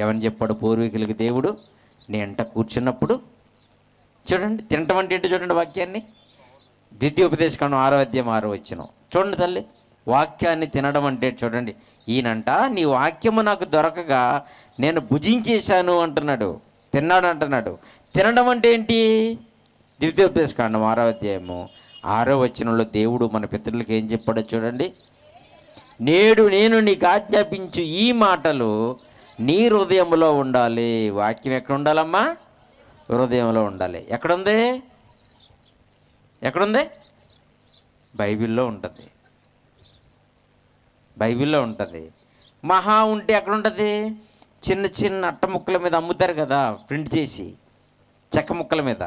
ఏమని చెప్పాడు పూర్వీకులకి దేవుడు నీ ఇంట కూర్చున్నప్పుడు చూడండి తినటం అంటే ఏంటి చూడండి వాక్యాన్ని ద్వితీయోపదేశకాండం ఆరో అధ్యాయం ఆరో వచ్చిన చూడండి తల్లి వాక్యాన్ని తినడం అంటే చూడండి ఈయనంట నీ వాక్యము నాకు దొరకగా నేను భుజించేశాను అంటున్నాడు తిన్నాడు అంటున్నాడు తినడం అంటే ఏంటి కాండం ఆరో అధ్యాయము ఆరో వచనంలో దేవుడు మన పితరులకు ఏం చెప్పాడు చూడండి నేడు నేను నీకు ఆజ్ఞాపించు ఈ మాటలు నీ హృదయంలో ఉండాలి వాక్యం ఎక్కడ ఉండాలమ్మా హృదయంలో ఉండాలి ఎక్కడుంది ఎక్కడుంది బైబిల్లో ఉంటుంది బైబిల్లో ఉంటుంది మహా ఉంటే ఎక్కడుంటుంది చిన్న చిన్న అట్ట ముక్కల మీద అమ్ముతారు కదా ప్రింట్ చేసి చెక్క ముక్కల మీద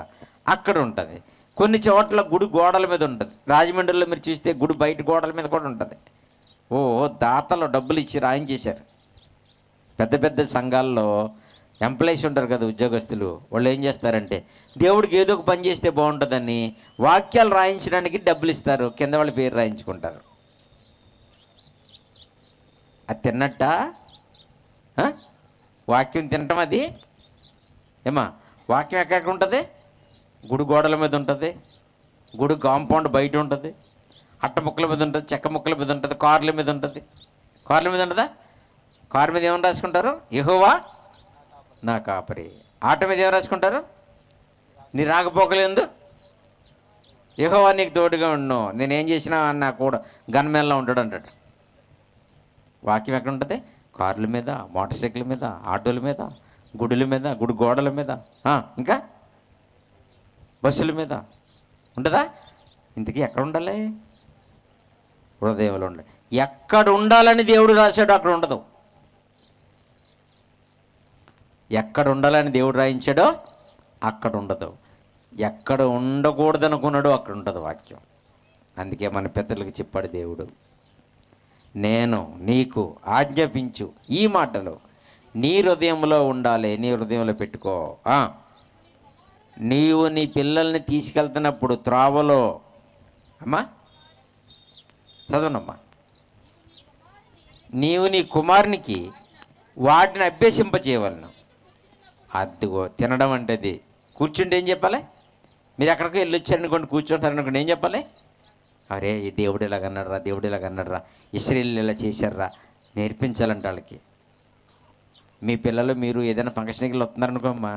అక్కడ ఉంటుంది కొన్ని చోట్ల గుడి గోడల మీద ఉంటుంది రాజమండ్రిలో మీరు చూస్తే గుడి బయట గోడల మీద కూడా ఉంటుంది ఓ దాతలు డబ్బులు ఇచ్చి రాయించేశారు పెద్ద పెద్ద సంఘాల్లో ఎంప్లాయీస్ ఉంటారు కదా ఉద్యోగస్తులు వాళ్ళు ఏం చేస్తారంటే దేవుడికి ఏదో ఒక పని చేస్తే బాగుంటుందని వాక్యాలు రాయించడానికి డబ్బులు ఇస్తారు కింద వాళ్ళ పేరు రాయించుకుంటారు అది తిన్నట్ట వాక్యం తినటం అది ఏమా వాక్యం ఎక్కడ ఉంటుంది గుడి గోడల మీద ఉంటుంది గుడి కాంపౌండ్ బయట ఉంటుంది అట్ట ముక్కల మీద ఉంటుంది చెక్క ముక్కల మీద ఉంటుంది కార్ల మీద ఉంటుంది కార్ల మీద ఉంటుందా కార్ మీద ఏమని రాసుకుంటారు ఇహోవా నా కాపరి ఆట మీద ఏమైనా రాసుకుంటారు నీ రాకపోకలేందు ఇహోవా నీకు తోడుగా ఉండు నేనేం చేసినా నా కూడా గన్మేల్లో ఉంటాడు అంటాడు వాక్యం ఎక్కడ ఉంటుంది కార్ల మీద మోటార్ సైకిల్ మీద ఆటోల మీద గుడుల మీద గుడి గోడల మీద ఇంకా బస్సుల మీద ఉండదా ఇంతకీ ఎక్కడ ఉండాలి హృదయంలో ఉండాలి ఎక్కడ ఉండాలని దేవుడు రాశాడు అక్కడ ఉండదు ఎక్కడ ఉండాలని దేవుడు రాయించాడో అక్కడ ఉండదు ఎక్కడ ఉండకూడదు అనుకున్నాడో అక్కడ ఉండదు వాక్యం అందుకే మన పెద్దలకు చెప్పాడు దేవుడు నేను నీకు ఆజ్ఞాపించు ఈ మాటలు నీ హృదయంలో ఉండాలి నీ హృదయంలో పెట్టుకో నీవు నీ పిల్లల్ని తీసుకెళ్తున్నప్పుడు త్రావలో అమ్మా చదవనమ్మా నీవు నీ కుమారునికి వాటిని అభ్యసింపచేయవలను అదిగో తినడం అంటే కూర్చుంటే ఏం చెప్పాలి మీరు ఎక్కడికో వెళ్ళొచ్చారనుకోండి కూర్చుంటారనుకోండి ఏం చెప్పాలి అరే ఈ దేవుడు ఇలాగన్నాడు రా దేవుడు ఇలాగన్నాడు రా ఇస్రేళ్ళు ఇలా చేశారా నేర్పించాలంటే వాళ్ళకి మీ పిల్లలు మీరు ఏదైనా ఫంక్షన్కి వెళ్ళి వస్తున్నారనుకోమ్మా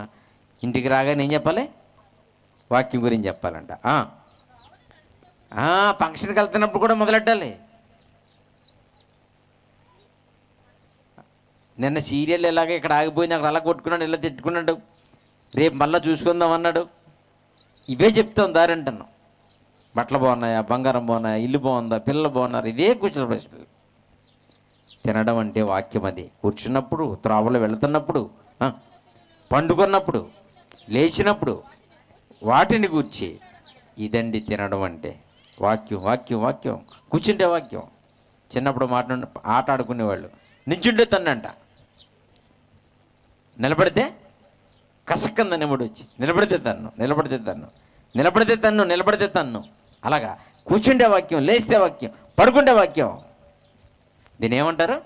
ఇంటికి రాగానే ఏం చెప్పాలి వాక్యం గురించి చెప్పాలంట ఫంక్షన్కి వెళ్తున్నప్పుడు కూడా మొదలెట్టాలి నిన్న సీరియల్ ఇలాగ ఇక్కడ ఆగిపోయింది అక్కడ అలా కొట్టుకున్నాడు ఇలా తిట్టుకున్నాడు రేపు మళ్ళీ చూసుకుందాం అన్నాడు ఇవే చెప్తాం దారంటాను బట్టలు బాగున్నాయా బంగారం బాగున్నాయా ఇల్లు బాగుందా పిల్లలు బాగున్నారు ఇదే కూర్చున్న ప్రశ్నలు తినడం అంటే వాక్యం అది కూర్చున్నప్పుడు త్రావలు వెళుతున్నప్పుడు పండుకున్నప్పుడు లేచినప్పుడు వాటిని గూర్చి ఇదండి తినడం అంటే వాక్యం వాక్యం వాక్యం కూర్చుంటే వాక్యం చిన్నప్పుడు మాట ఆట ఆడుకునేవాళ్ళు నించుంటే తన్నంట నిలబడితే కసక్కంద నిమ్మడి వచ్చి నిలబడితే తన్ను నిలబడితే తన్ను నిలబడితే తన్ను నిలబడితే తన్ను అలాగా కూర్చుండే వాక్యం లేస్తే వాక్యం పడుకుండే వాక్యం దీని ఏమంటారు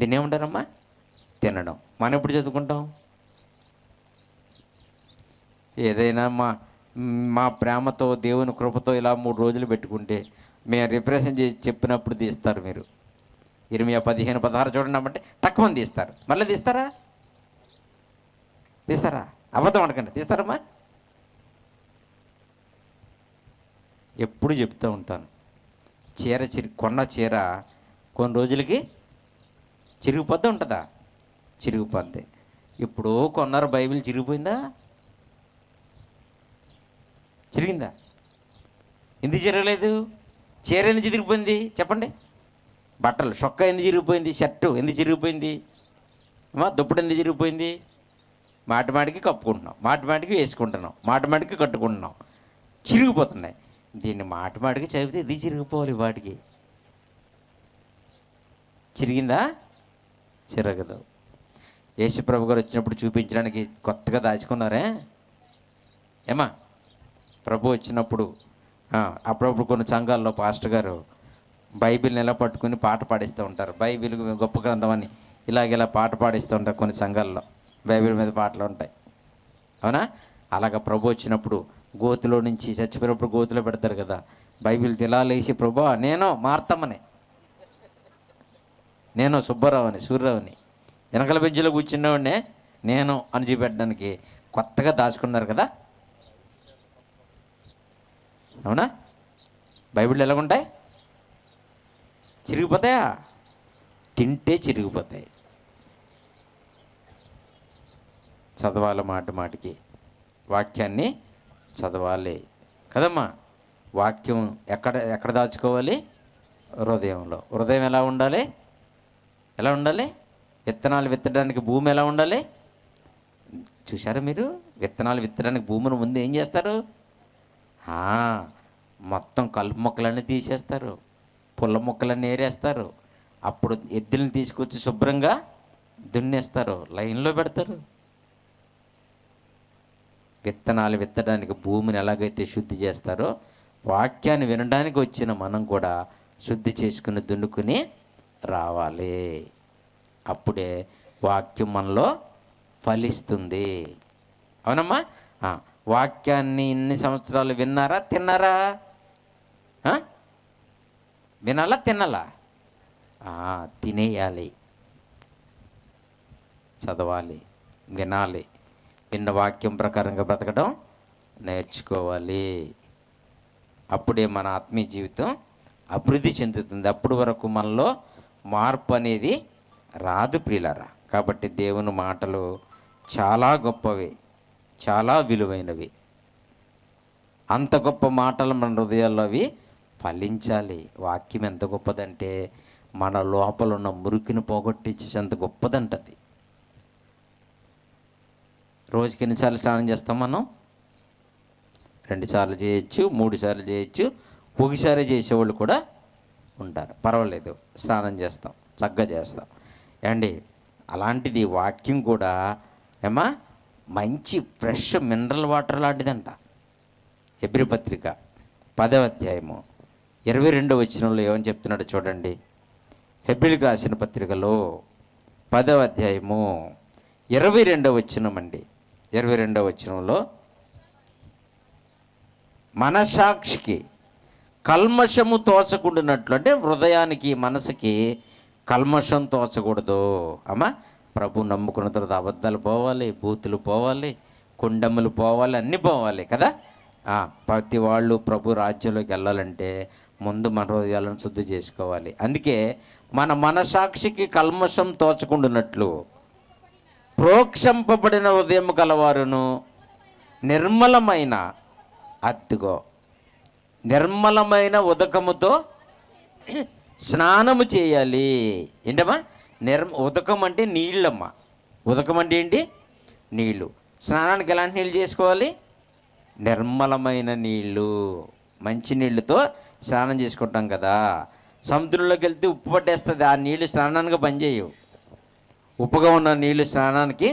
దీని ఏమంటారమ్మా తినడం మనం ఎప్పుడు చదువుకుంటాం ఏదైనా మా మా ప్రేమతో దేవుని కృపతో ఇలా మూడు రోజులు పెట్టుకుంటే మేము రిప్రజెంట్ చేసి చెప్పినప్పుడు తీస్తారు మీరు ఇరవై పదిహేను పదహారు చూడండి అమ్మంటే తక్కువ తీస్తారు మళ్ళీ తీస్తారా తీస్తారా అబద్ధం అనకండి తీస్తారమ్మా ఎప్పుడు చెప్తూ ఉంటాను చీర చిరి కొన్న చీర కొన్ని రోజులకి చిరిగిపోద్ది ఉంటుందా చిరిగిపోద్ది ఇప్పుడు కొన్నారు బైబిల్ చిరిగిపోయిందా జరిగిందా ఎందుకు జరగలేదు చీర ఎందుకు చిరిగిపోయింది చెప్పండి బట్టలు షొక్క ఎందుకు చిరిగిపోయింది షర్టు ఎందుకు చిరిగిపోయింది మా దుప్పటి ఎందుకు చిరిగిపోయింది మాటిమాటికి కప్పుకుంటున్నాం మాటిమాటికి వేసుకుంటున్నాం మాటికి కట్టుకుంటున్నాం చిరిగిపోతున్నాయి దీన్ని మాటిమాటికి చదివితే ఇది చిరిగిపోవాలి వాటికి చిరిగిందా చిరగదు యేసుప్రభు గారు వచ్చినప్పుడు చూపించడానికి కొత్తగా దాచుకున్నారే ఏమా ప్రభు వచ్చినప్పుడు అప్పుడప్పుడు కొన్ని సంఘాల్లో పాస్టర్ గారు బైబిల్ నిలబట్టుకుని పాట పాడిస్తూ ఉంటారు బైబిల్ గొప్ప గ్రంథం అని ఇలాగ ఇలా పాట పాడిస్తూ ఉంటారు కొన్ని సంఘాల్లో బైబిల్ మీద పాటలు ఉంటాయి అవునా అలాగ ప్రభు వచ్చినప్పుడు గోతులో నుంచి చచ్చిపోయినప్పుడు గోతులో పెడతారు కదా బైబిల్ తిలాలేసి ప్రభు నేను మార్తమని నేను సుబ్బారావుని సూర్యరావుని వెనకల బెంచ్లో కూర్చున్నవాడినే నేను అని చూపెట్టడానికి కొత్తగా దాచుకున్నారు కదా అవునా బైబిళ్ళు ఎలాగుంటాయి చిరిగిపోతాయా తింటే చిరిగిపోతాయి చదవాలి మాట మాటికి వాక్యాన్ని చదవాలి కదమ్మా వాక్యం ఎక్కడ ఎక్కడ దాచుకోవాలి హృదయంలో హృదయం ఎలా ఉండాలి ఎలా ఉండాలి విత్తనాలు విత్తడానికి భూమి ఎలా ఉండాలి చూసారా మీరు విత్తనాలు విత్తడానికి భూమిని ముందు ఏం చేస్తారు మొత్తం కలుపు మొక్కలన్నీ తీసేస్తారు పుల్ల మొక్కలన్నీ ఏరేస్తారు అప్పుడు ఎద్దులను తీసుకొచ్చి శుభ్రంగా దున్నేస్తారు లైన్లో పెడతారు విత్తనాలు విత్తడానికి భూమిని ఎలాగైతే శుద్ధి చేస్తారో వాక్యాన్ని వినడానికి వచ్చిన మనం కూడా శుద్ధి చేసుకుని దున్నుకుని రావాలి అప్పుడే వాక్యం మనలో ఫలిస్తుంది అవునమ్మా వాక్యాన్ని ఇన్ని సంవత్సరాలు విన్నారా తిన్నారా వినాలా తినాలా తినేయాలి చదవాలి వినాలి విన్న వాక్యం ప్రకారంగా బ్రతకడం నేర్చుకోవాలి అప్పుడే మన ఆత్మీయ జీవితం అభివృద్ధి చెందుతుంది అప్పుడు వరకు మనలో మార్పు అనేది రాదు ప్రియులరా కాబట్టి దేవుని మాటలు చాలా గొప్పవి చాలా విలువైనవి అంత గొప్ప మాటలు మన హృదయాల్లో అవి ఫలించాలి వాక్యం ఎంత గొప్పదంటే మన లోపల ఉన్న మురికిని పోగొట్టించేంత గొప్పదంటది రోజుకి ఎన్నిసార్లు స్నానం చేస్తాం మనం రెండుసార్లు చేయొచ్చు మూడు సార్లు చేయొచ్చు ఒకసారి చేసేవాళ్ళు కూడా ఉంటారు పర్వాలేదు స్నానం చేస్తాం చక్కగా చేస్తాం ఏమండి అలాంటిది వాక్యం కూడా ఏమా మంచి ఫ్రెష్ మినరల్ వాటర్ లాంటిదంట ఎబ్రి పత్రిక పదవ అధ్యాయము ఇరవై రెండో వచ్చినంలో ఏమని చెప్తున్నాడు చూడండి హెబ్రిల్కి రాసిన పత్రికలో పదవ అధ్యాయము ఇరవై రెండవ వచ్చినం అండి ఇరవై రెండవ వచ్చినంలో మనసాక్షికి కల్మషము తోచకుండానట్లు అంటే హృదయానికి మనసుకి కల్మషం తోచకూడదు అమ్మా ప్రభు నమ్ముకున్న తర్వాత అబద్ధాలు పోవాలి బూతులు పోవాలి కుండములు పోవాలి అన్నీ పోవాలి కదా ప్రతి వాళ్ళు ప్రభు రాజ్యంలోకి వెళ్ళాలంటే ముందు మన హృదయాలను శుద్ధి చేసుకోవాలి అందుకే మన మనసాక్షికి కల్మషం తోచకుండానట్లు ప్రోక్షంపబడిన ఉదయం కలవారును నిర్మలమైన అత్తుగో నిర్మలమైన ఉదకముతో స్నానము చేయాలి ఏంటమ్మా నిర్మ ఉదకం అంటే నీళ్ళమ్మ ఉదకం అంటే ఏంటి నీళ్ళు స్నానానికి ఎలాంటి నీళ్ళు చేసుకోవాలి నిర్మలమైన నీళ్ళు మంచి నీళ్ళతో స్నానం చేసుకుంటాం కదా సముద్రంలోకి వెళ్తే ఉప్పు పట్టేస్తుంది ఆ నీళ్ళు స్నానానికి పనిచేయవు ఉప్పుగా ఉన్న నీళ్ళు స్నానానికి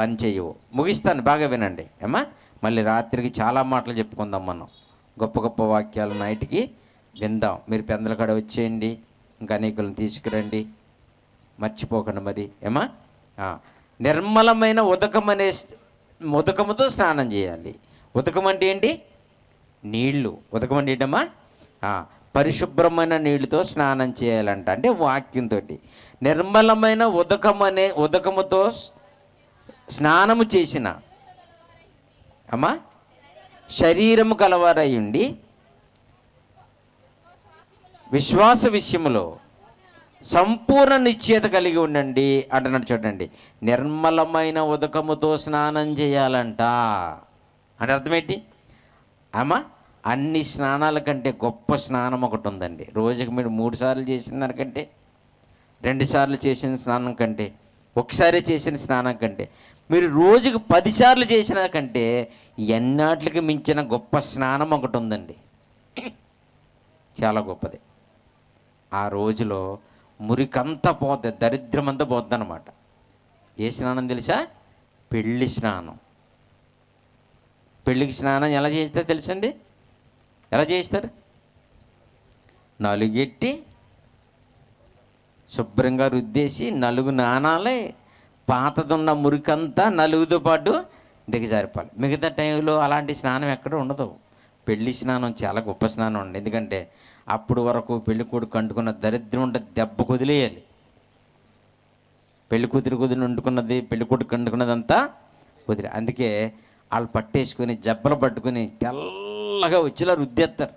పనిచేయవు ముగిస్తాను బాగా వినండి ఏమా మళ్ళీ రాత్రికి చాలా మాటలు చెప్పుకుందాం మనం గొప్ప గొప్ప వాక్యాలు నైట్కి విందాం మీరు పెందల కాడ వచ్చేయండి ఇంకా అనేకులను తీసుకురండి మర్చిపోకండి మరి ఏమా నిర్మలమైన ఉదకం అనే ఉదకముతో స్నానం చేయాలి ఉదకం అంటే ఏంటి నీళ్లు ఉదకం అంటే ఏంటమ్మా పరిశుభ్రమైన నీళ్ళతో స్నానం చేయాలంట అంటే వాక్యంతో నిర్మలమైన ఉదకం అనే ఉదకముతో స్నానము చేసిన అమ్మా శరీరము కలవారై ఉండి విశ్వాస విషయంలో సంపూర్ణ నిశ్చేత కలిగి ఉండండి అంటున్నాడు చూడండి నిర్మలమైన ఉదకముతో స్నానం చేయాలంట అంటే అర్థమేంటి అమ్మా అన్ని స్నానాల కంటే గొప్ప స్నానం ఒకటి ఉందండి రోజుకి మీరు మూడు సార్లు చేసిన దానికంటే రెండు సార్లు చేసిన స్నానం కంటే ఒకసారి చేసిన స్నానం కంటే మీరు రోజుకు పదిసార్లు చేసిన కంటే ఎన్నాట్లకి మించిన గొప్ప స్నానం ఒకటి ఉందండి చాలా గొప్పది ఆ రోజులో మురికంతా పోద్ది దరిద్రం అంతా పోద్ది అనమాట ఏ స్నానం తెలుసా పెళ్ళి స్నానం పెళ్ళికి స్నానం ఎలా చేస్తారు తెలుసండి ఎలా చేస్తారు నలుగెట్టి శుభ్రంగా రుద్దేసి నలుగు నాణాలే పాతదున్న మురికంతా నలుగుతో పాటు దిగజారిపాలి మిగతా టైంలో అలాంటి స్నానం ఎక్కడ ఉండదు పెళ్లి స్నానం చాలా గొప్ప స్నానం ఉండదు ఎందుకంటే అప్పుడు వరకు పెళ్ళికూడు కండుకున్న దరిద్రం ఉంటే దెబ్బ కుదిలేయాలి పెళ్లి కూతురు కుదిరి వండుకున్నది పెళ్లి కొడుకు కుదిరి అందుకే వాళ్ళు పట్టేసుకుని జబ్బలు పట్టుకుని తెల్లగా వచ్చేలా రుద్దెత్తారు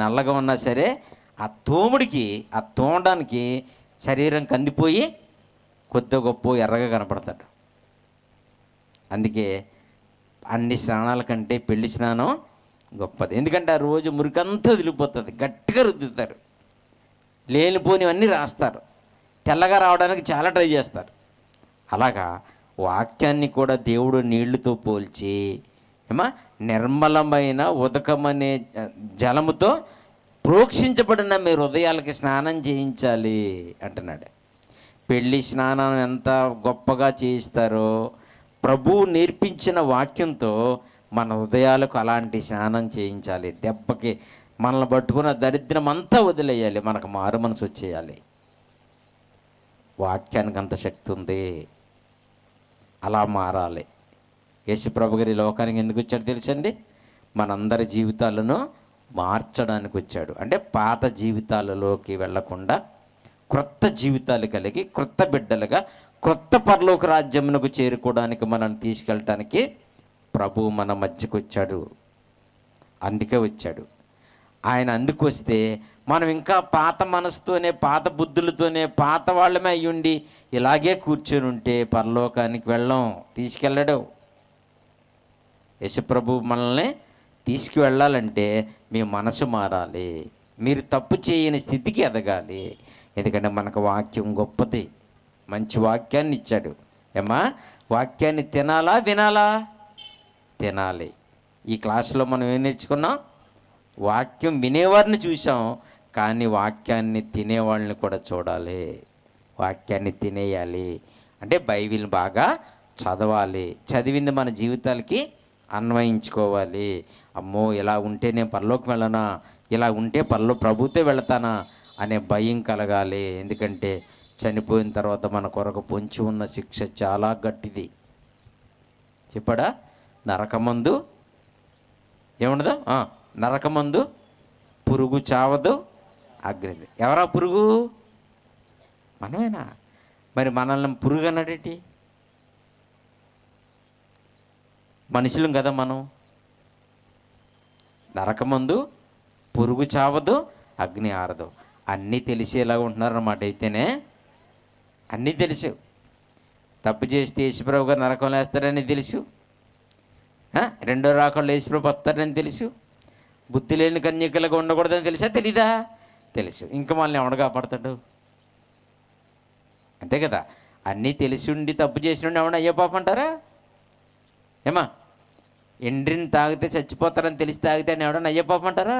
నల్లగా ఉన్నా సరే ఆ తోముడికి ఆ తోమడానికి శరీరం కందిపోయి కొద్ది గొప్ప ఎర్రగా కనపడతాడు అందుకే అన్ని స్నానాల కంటే పెళ్లి స్నానం గొప్పది ఎందుకంటే ఆ రోజు మురికంతా వదిలిపోతుంది గట్టిగా రుద్దుతారు లేనిపోనివన్నీ రాస్తారు తెల్లగా రావడానికి చాలా ట్రై చేస్తారు అలాగా వాక్యాన్ని కూడా దేవుడు నీళ్లతో పోల్చి ఏమా నిర్మలమైన ఉదకమనే జలముతో ప్రోక్షించబడిన మీ హృదయాలకి స్నానం చేయించాలి అంటున్నాడు పెళ్ళి స్నానం ఎంత గొప్పగా చేయిస్తారో ప్రభువు నేర్పించిన వాక్యంతో మన హృదయాలకు అలాంటి స్నానం చేయించాలి దెబ్బకి మనల్ని పట్టుకున్న దరిద్రం అంతా వదిలేయాలి మనకు మారు మనసు వచ్చేయాలి వాక్యానికి అంత శక్తి ఉంది అలా మారాలి యేసుప్రభు గారి లోకానికి ఎందుకు వచ్చాడు తెలుసండి మనందరి జీవితాలను మార్చడానికి వచ్చాడు అంటే పాత జీవితాలలోకి వెళ్లకుండా క్రొత్త జీవితాలు కలిగి క్రొత్త బిడ్డలుగా క్రొత్త పరలోక రాజ్యమునకు చేరుకోవడానికి మనల్ని తీసుకెళ్ళటానికి ప్రభు మన మధ్యకు వచ్చాడు అందుకే వచ్చాడు ఆయన అందుకు వస్తే మనం ఇంకా పాత మనసుతోనే పాత బుద్ధులతోనే పాత వాళ్ళమే అయ్యుండి ఇలాగే కూర్చొని ఉంటే పరలోకానికి వెళ్ళాం తీసుకెళ్ళడు యశప్రభు మనల్ని తీసుకువెళ్ళాలంటే మీ మనసు మారాలి మీరు తప్పు చేయని స్థితికి ఎదగాలి ఎందుకంటే మనకు వాక్యం గొప్పది మంచి వాక్యాన్ని ఇచ్చాడు ఏమా వాక్యాన్ని తినాలా వినాలా తినాలి ఈ క్లాస్లో మనం ఏం నేర్చుకున్నాం వాక్యం వినేవారిని చూసాం కానీ వాక్యాన్ని తినేవాళ్ళని కూడా చూడాలి వాక్యాన్ని తినేయాలి అంటే బైబిల్ బాగా చదవాలి చదివింది మన జీవితాలకి అన్వయించుకోవాలి అమ్మో ఇలా ఉంటే నేను పరలోకి వెళ్ళనా ఇలా ఉంటే పరలో ప్రభుతే వెళతానా అనే భయం కలగాలి ఎందుకంటే చనిపోయిన తర్వాత మన కొరకు పొంచి ఉన్న శిక్ష చాలా గట్టిది చెప్పడా నరకమందు ఏముండదు నరకమందు పురుగు చావదు అగ్ని ఎవరా పురుగు మనమేనా మరి మనల్ని పురుగు అన్నాడేంటి మనుషులం కదా మనం నరకమందు పురుగు చావదు అగ్ని ఆరదు అన్నీ తెలిసేలాగా ఉంటున్నారన్నమాట అయితేనే అన్నీ తెలుసు తప్పు చేస్తే యేసుప్రభు గారు నరకం లేస్తారని తెలుసు రెండో రాకళ్ళు ఏసుప్రభు వస్తాడని తెలుసు బుద్ధి లేని కన్యకలకు ఉండకూడదని తెలుసా తెలీదా తెలుసు ఇంకా మనల్ని ఎవడు కాపాడతాడు అంతే కదా అన్నీ తెలిసి ఉండి తప్పు చేసిన ఎవడ అయ్యో పాప అంటారా ఏమా ఎండ్రిని తాగితే చచ్చిపోతారని తెలిసి తాగితే అని ఎవడన్నా అయ్యో పాప అంటారా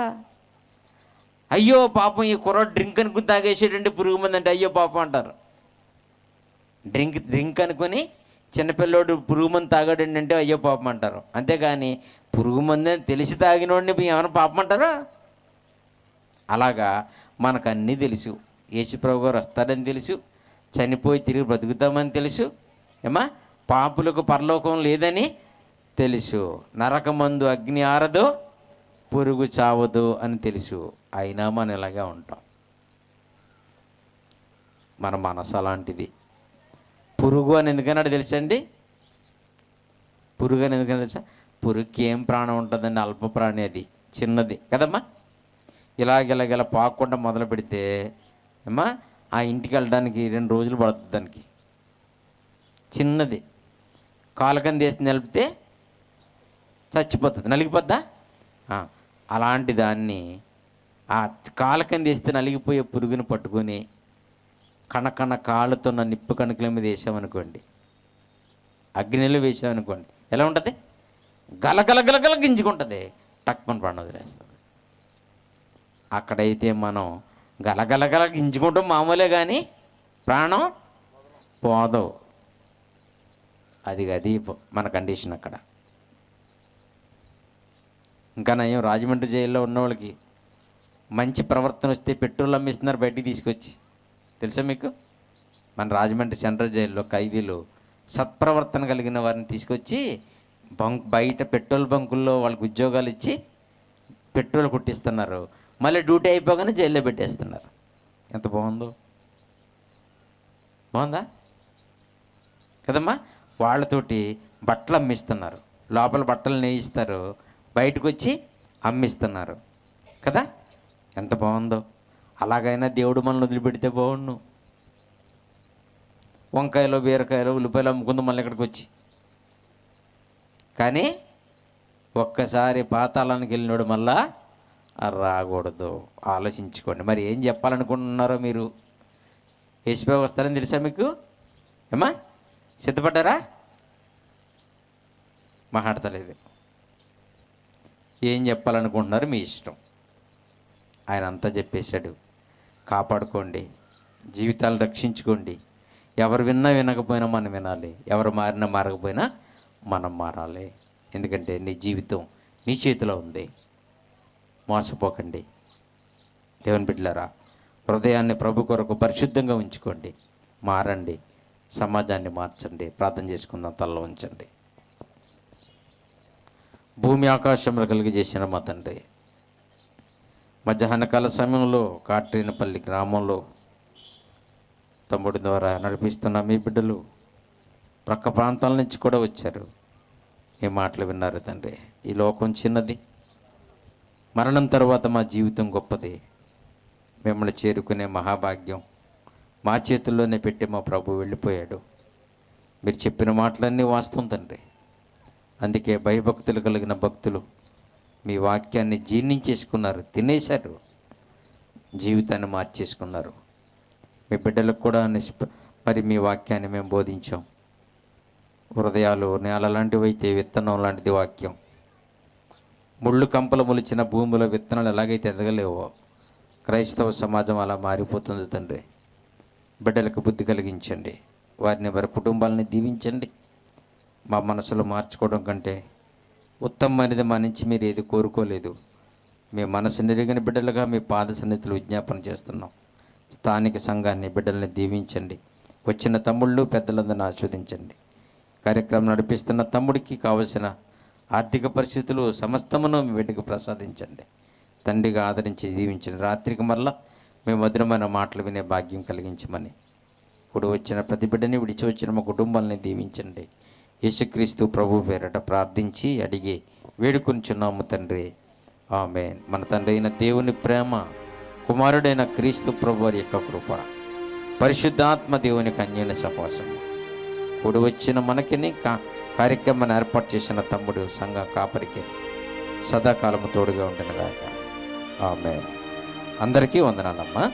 అయ్యో పాపం ఈ కుర్ర డ్రింక్ అనుకుని తాగేసేటండి పురుగు మంది అంటే అయ్యో పాపం అంటారు డ్రింక్ డ్రింక్ అనుకొని చిన్నపిల్లోడు పురుగు మందు తాగాడండి అంటే అయ్యో పాపం అంటారు అంతేగాని పురుగు మందు అని తెలిసి తాగినోడిని ఏమైనా పాపం అంటారా అలాగా మనకు అన్నీ తెలుసు యేసుప్రభు గారు వస్తాడని తెలుసు చనిపోయి తిరిగి బ్రతుకుతామని తెలుసు ఏమా పాపులకు పరలోకం లేదని తెలుసు నరకమందు అగ్ని ఆరదు పురుగు చావదు అని తెలుసు అయినా మనం ఇలాగే ఉంటాం మన మనసు అలాంటిది పురుగు అని ఎందుకన్నాడు తెలుసండి పురుగు అని ఎందుకన్నా తెలుసా పురుగుకి ఏం ప్రాణం ఉంటుందండి అల్ప ప్రాణి అది చిన్నది కదమ్మా ఇలాగిలాగిలా పాకుండా మొదలు పెడితే అమ్మా ఆ ఇంటికి వెళ్ళడానికి రెండు రోజులు పడుతుంది దానికి చిన్నది కాలకం తీసి నిలిపితే చచ్చిపోతుంది నలిగిపోద్దా అలాంటి దాన్ని ఆ కాలకం తీస్తే నలిగిపోయే పురుగుని పట్టుకొని కనకన కాళ్ళతో నిప్పు కణకల మీద వేసామనుకోండి అగ్నిలో వేసామనుకోండి ఎలా ఉంటుంది గలగల గలగల గింజుకుంటుంది టక్మన్ పండు వదిలేస్తుంది అక్కడైతే మనం గలగలగల గల గింజుకుంటాం మామూలే కానీ ప్రాణం పోదవు అది అది మన కండిషన్ అక్కడ ఇంకా నయం రాజమండ్రి జైల్లో ఉన్న వాళ్ళకి మంచి ప్రవర్తన వస్తే పెట్రోల్ అమ్మిస్తున్నారు బయటికి తీసుకొచ్చి తెలుసా మీకు మన రాజమండ్రి సెంట్రల్ జైల్లో ఖైదీలు సత్ప్రవర్తన కలిగిన వారిని తీసుకొచ్చి బంక్ బయట పెట్రోల్ బంకుల్లో వాళ్ళకి ఉద్యోగాలు ఇచ్చి పెట్రోల్ కొట్టిస్తున్నారు మళ్ళీ డ్యూటీ అయిపోగానే జైల్లో పెట్టేస్తున్నారు ఎంత బాగుందో బాగుందా కదమ్మా వాళ్ళతోటి బట్టలు అమ్మిస్తున్నారు లోపల బట్టలు నేయిస్తారు బయటకు వచ్చి అమ్మిస్తున్నారు కదా ఎంత బాగుందో అలాగైనా దేవుడు మనల్ని వదిలిపెడితే బాగుండు వంకాయలో బీరకాయలో ఉల్లిపాయలు అమ్ముకుందాం మళ్ళీ ఇక్కడికి వచ్చి కానీ ఒక్కసారి పాతాళానికి వెళ్ళినోడు మళ్ళా రాకూడదు ఆలోచించుకోండి మరి ఏం చెప్పాలనుకుంటున్నారో మీరు వేసిపోయి వస్తారని తెలుసా మీకు ఏమా సిద్ధపడ్డారా మాట్లాడతలేదు ఏం చెప్పాలనుకుంటున్నారో మీ ఇష్టం ఆయన అంతా చెప్పేశాడు కాపాడుకోండి జీవితాలను రక్షించుకోండి ఎవరు విన్నా వినకపోయినా మనం వినాలి ఎవరు మారినా మారకపోయినా మనం మారాలి ఎందుకంటే నీ జీవితం నీ చేతిలో ఉంది మోసపోకండి దేవుని బిడ్డలారా హృదయాన్ని ప్రభు కొరకు పరిశుద్ధంగా ఉంచుకోండి మారండి సమాజాన్ని మార్చండి ప్రార్థన చేసుకుందాం తల్లలో ఉంచండి భూమి ఆకాశంలో కలిగి చేసిన మా తండ్రి మధ్యాహ్నకాల సమయంలో కాట్రీనపల్లి గ్రామంలో తమ్ముడి ద్వారా నడిపిస్తున్న మీ బిడ్డలు ప్రక్క ప్రాంతాల నుంచి కూడా వచ్చారు ఈ మాటలు విన్నారు తండ్రి ఈ లోకం చిన్నది మరణం తర్వాత మా జీవితం గొప్పది మిమ్మల్ని చేరుకునే మహాభాగ్యం మా చేతుల్లోనే పెట్టి మా ప్రభు వెళ్ళిపోయాడు మీరు చెప్పిన మాటలన్నీ వాస్తవం తండ్రి అందుకే భయభక్తులు కలిగిన భక్తులు మీ వాక్యాన్ని జీర్ణించేసుకున్నారు తినేశారు జీవితాన్ని మార్చేసుకున్నారు మీ బిడ్డలకు కూడా మరి మీ వాక్యాన్ని మేము బోధించాం హృదయాలు నేల లాంటివి అయితే విత్తనం లాంటిది వాక్యం ముళ్ళు కంపలు మొలిచిన భూమిలో విత్తనాలు ఎలాగైతే ఎదగలేవో క్రైస్తవ సమాజం అలా మారిపోతుంది తండ్రి బిడ్డలకు బుద్ధి కలిగించండి వారిని వారి కుటుంబాలని దీవించండి మా మనసులో మార్చుకోవడం కంటే ఉత్తమమైనది మా నుంచి మీరు ఏది కోరుకోలేదు మీ మనసు నిరిగిన బిడ్డలుగా మీ పాద సన్నిధులు విజ్ఞాపన చేస్తున్నాం స్థానిక సంఘాన్ని బిడ్డల్ని దీవించండి వచ్చిన తమ్ముళ్ళు పెద్దలందరిని ఆస్వాదించండి కార్యక్రమం నడిపిస్తున్న తమ్ముడికి కావలసిన ఆర్థిక పరిస్థితులు సమస్తమును మీ బిడ్డకు ప్రసాదించండి తండ్రిగా ఆదరించి దీవించిన రాత్రికి మరలా మేము మధురమైన మాటలు వినే భాగ్యం కలిగించమని ఇప్పుడు వచ్చిన ప్రతి బిడ్డని విడిచి వచ్చిన మా కుటుంబాలని దీవించండి యేసుక్రీస్తు ప్రభు పేరట ప్రార్థించి అడిగి వేడుకొనిచున్నాము తండ్రి ఆమె మన తండ్రి అయిన దేవుని ప్రేమ కుమారుడైన క్రీస్తు ప్రభు వారి యొక్క కృప పరిశుద్ధాత్మ దేవునికి అన్యుని సహవాసం కూడి వచ్చిన మనకిని కార్యక్రమాన్ని ఏర్పాటు చేసిన తమ్ముడు సంఘ కాపరికి సదాకాలము తోడుగా దాకా ఆమె అందరికీ వందనాలమ్మా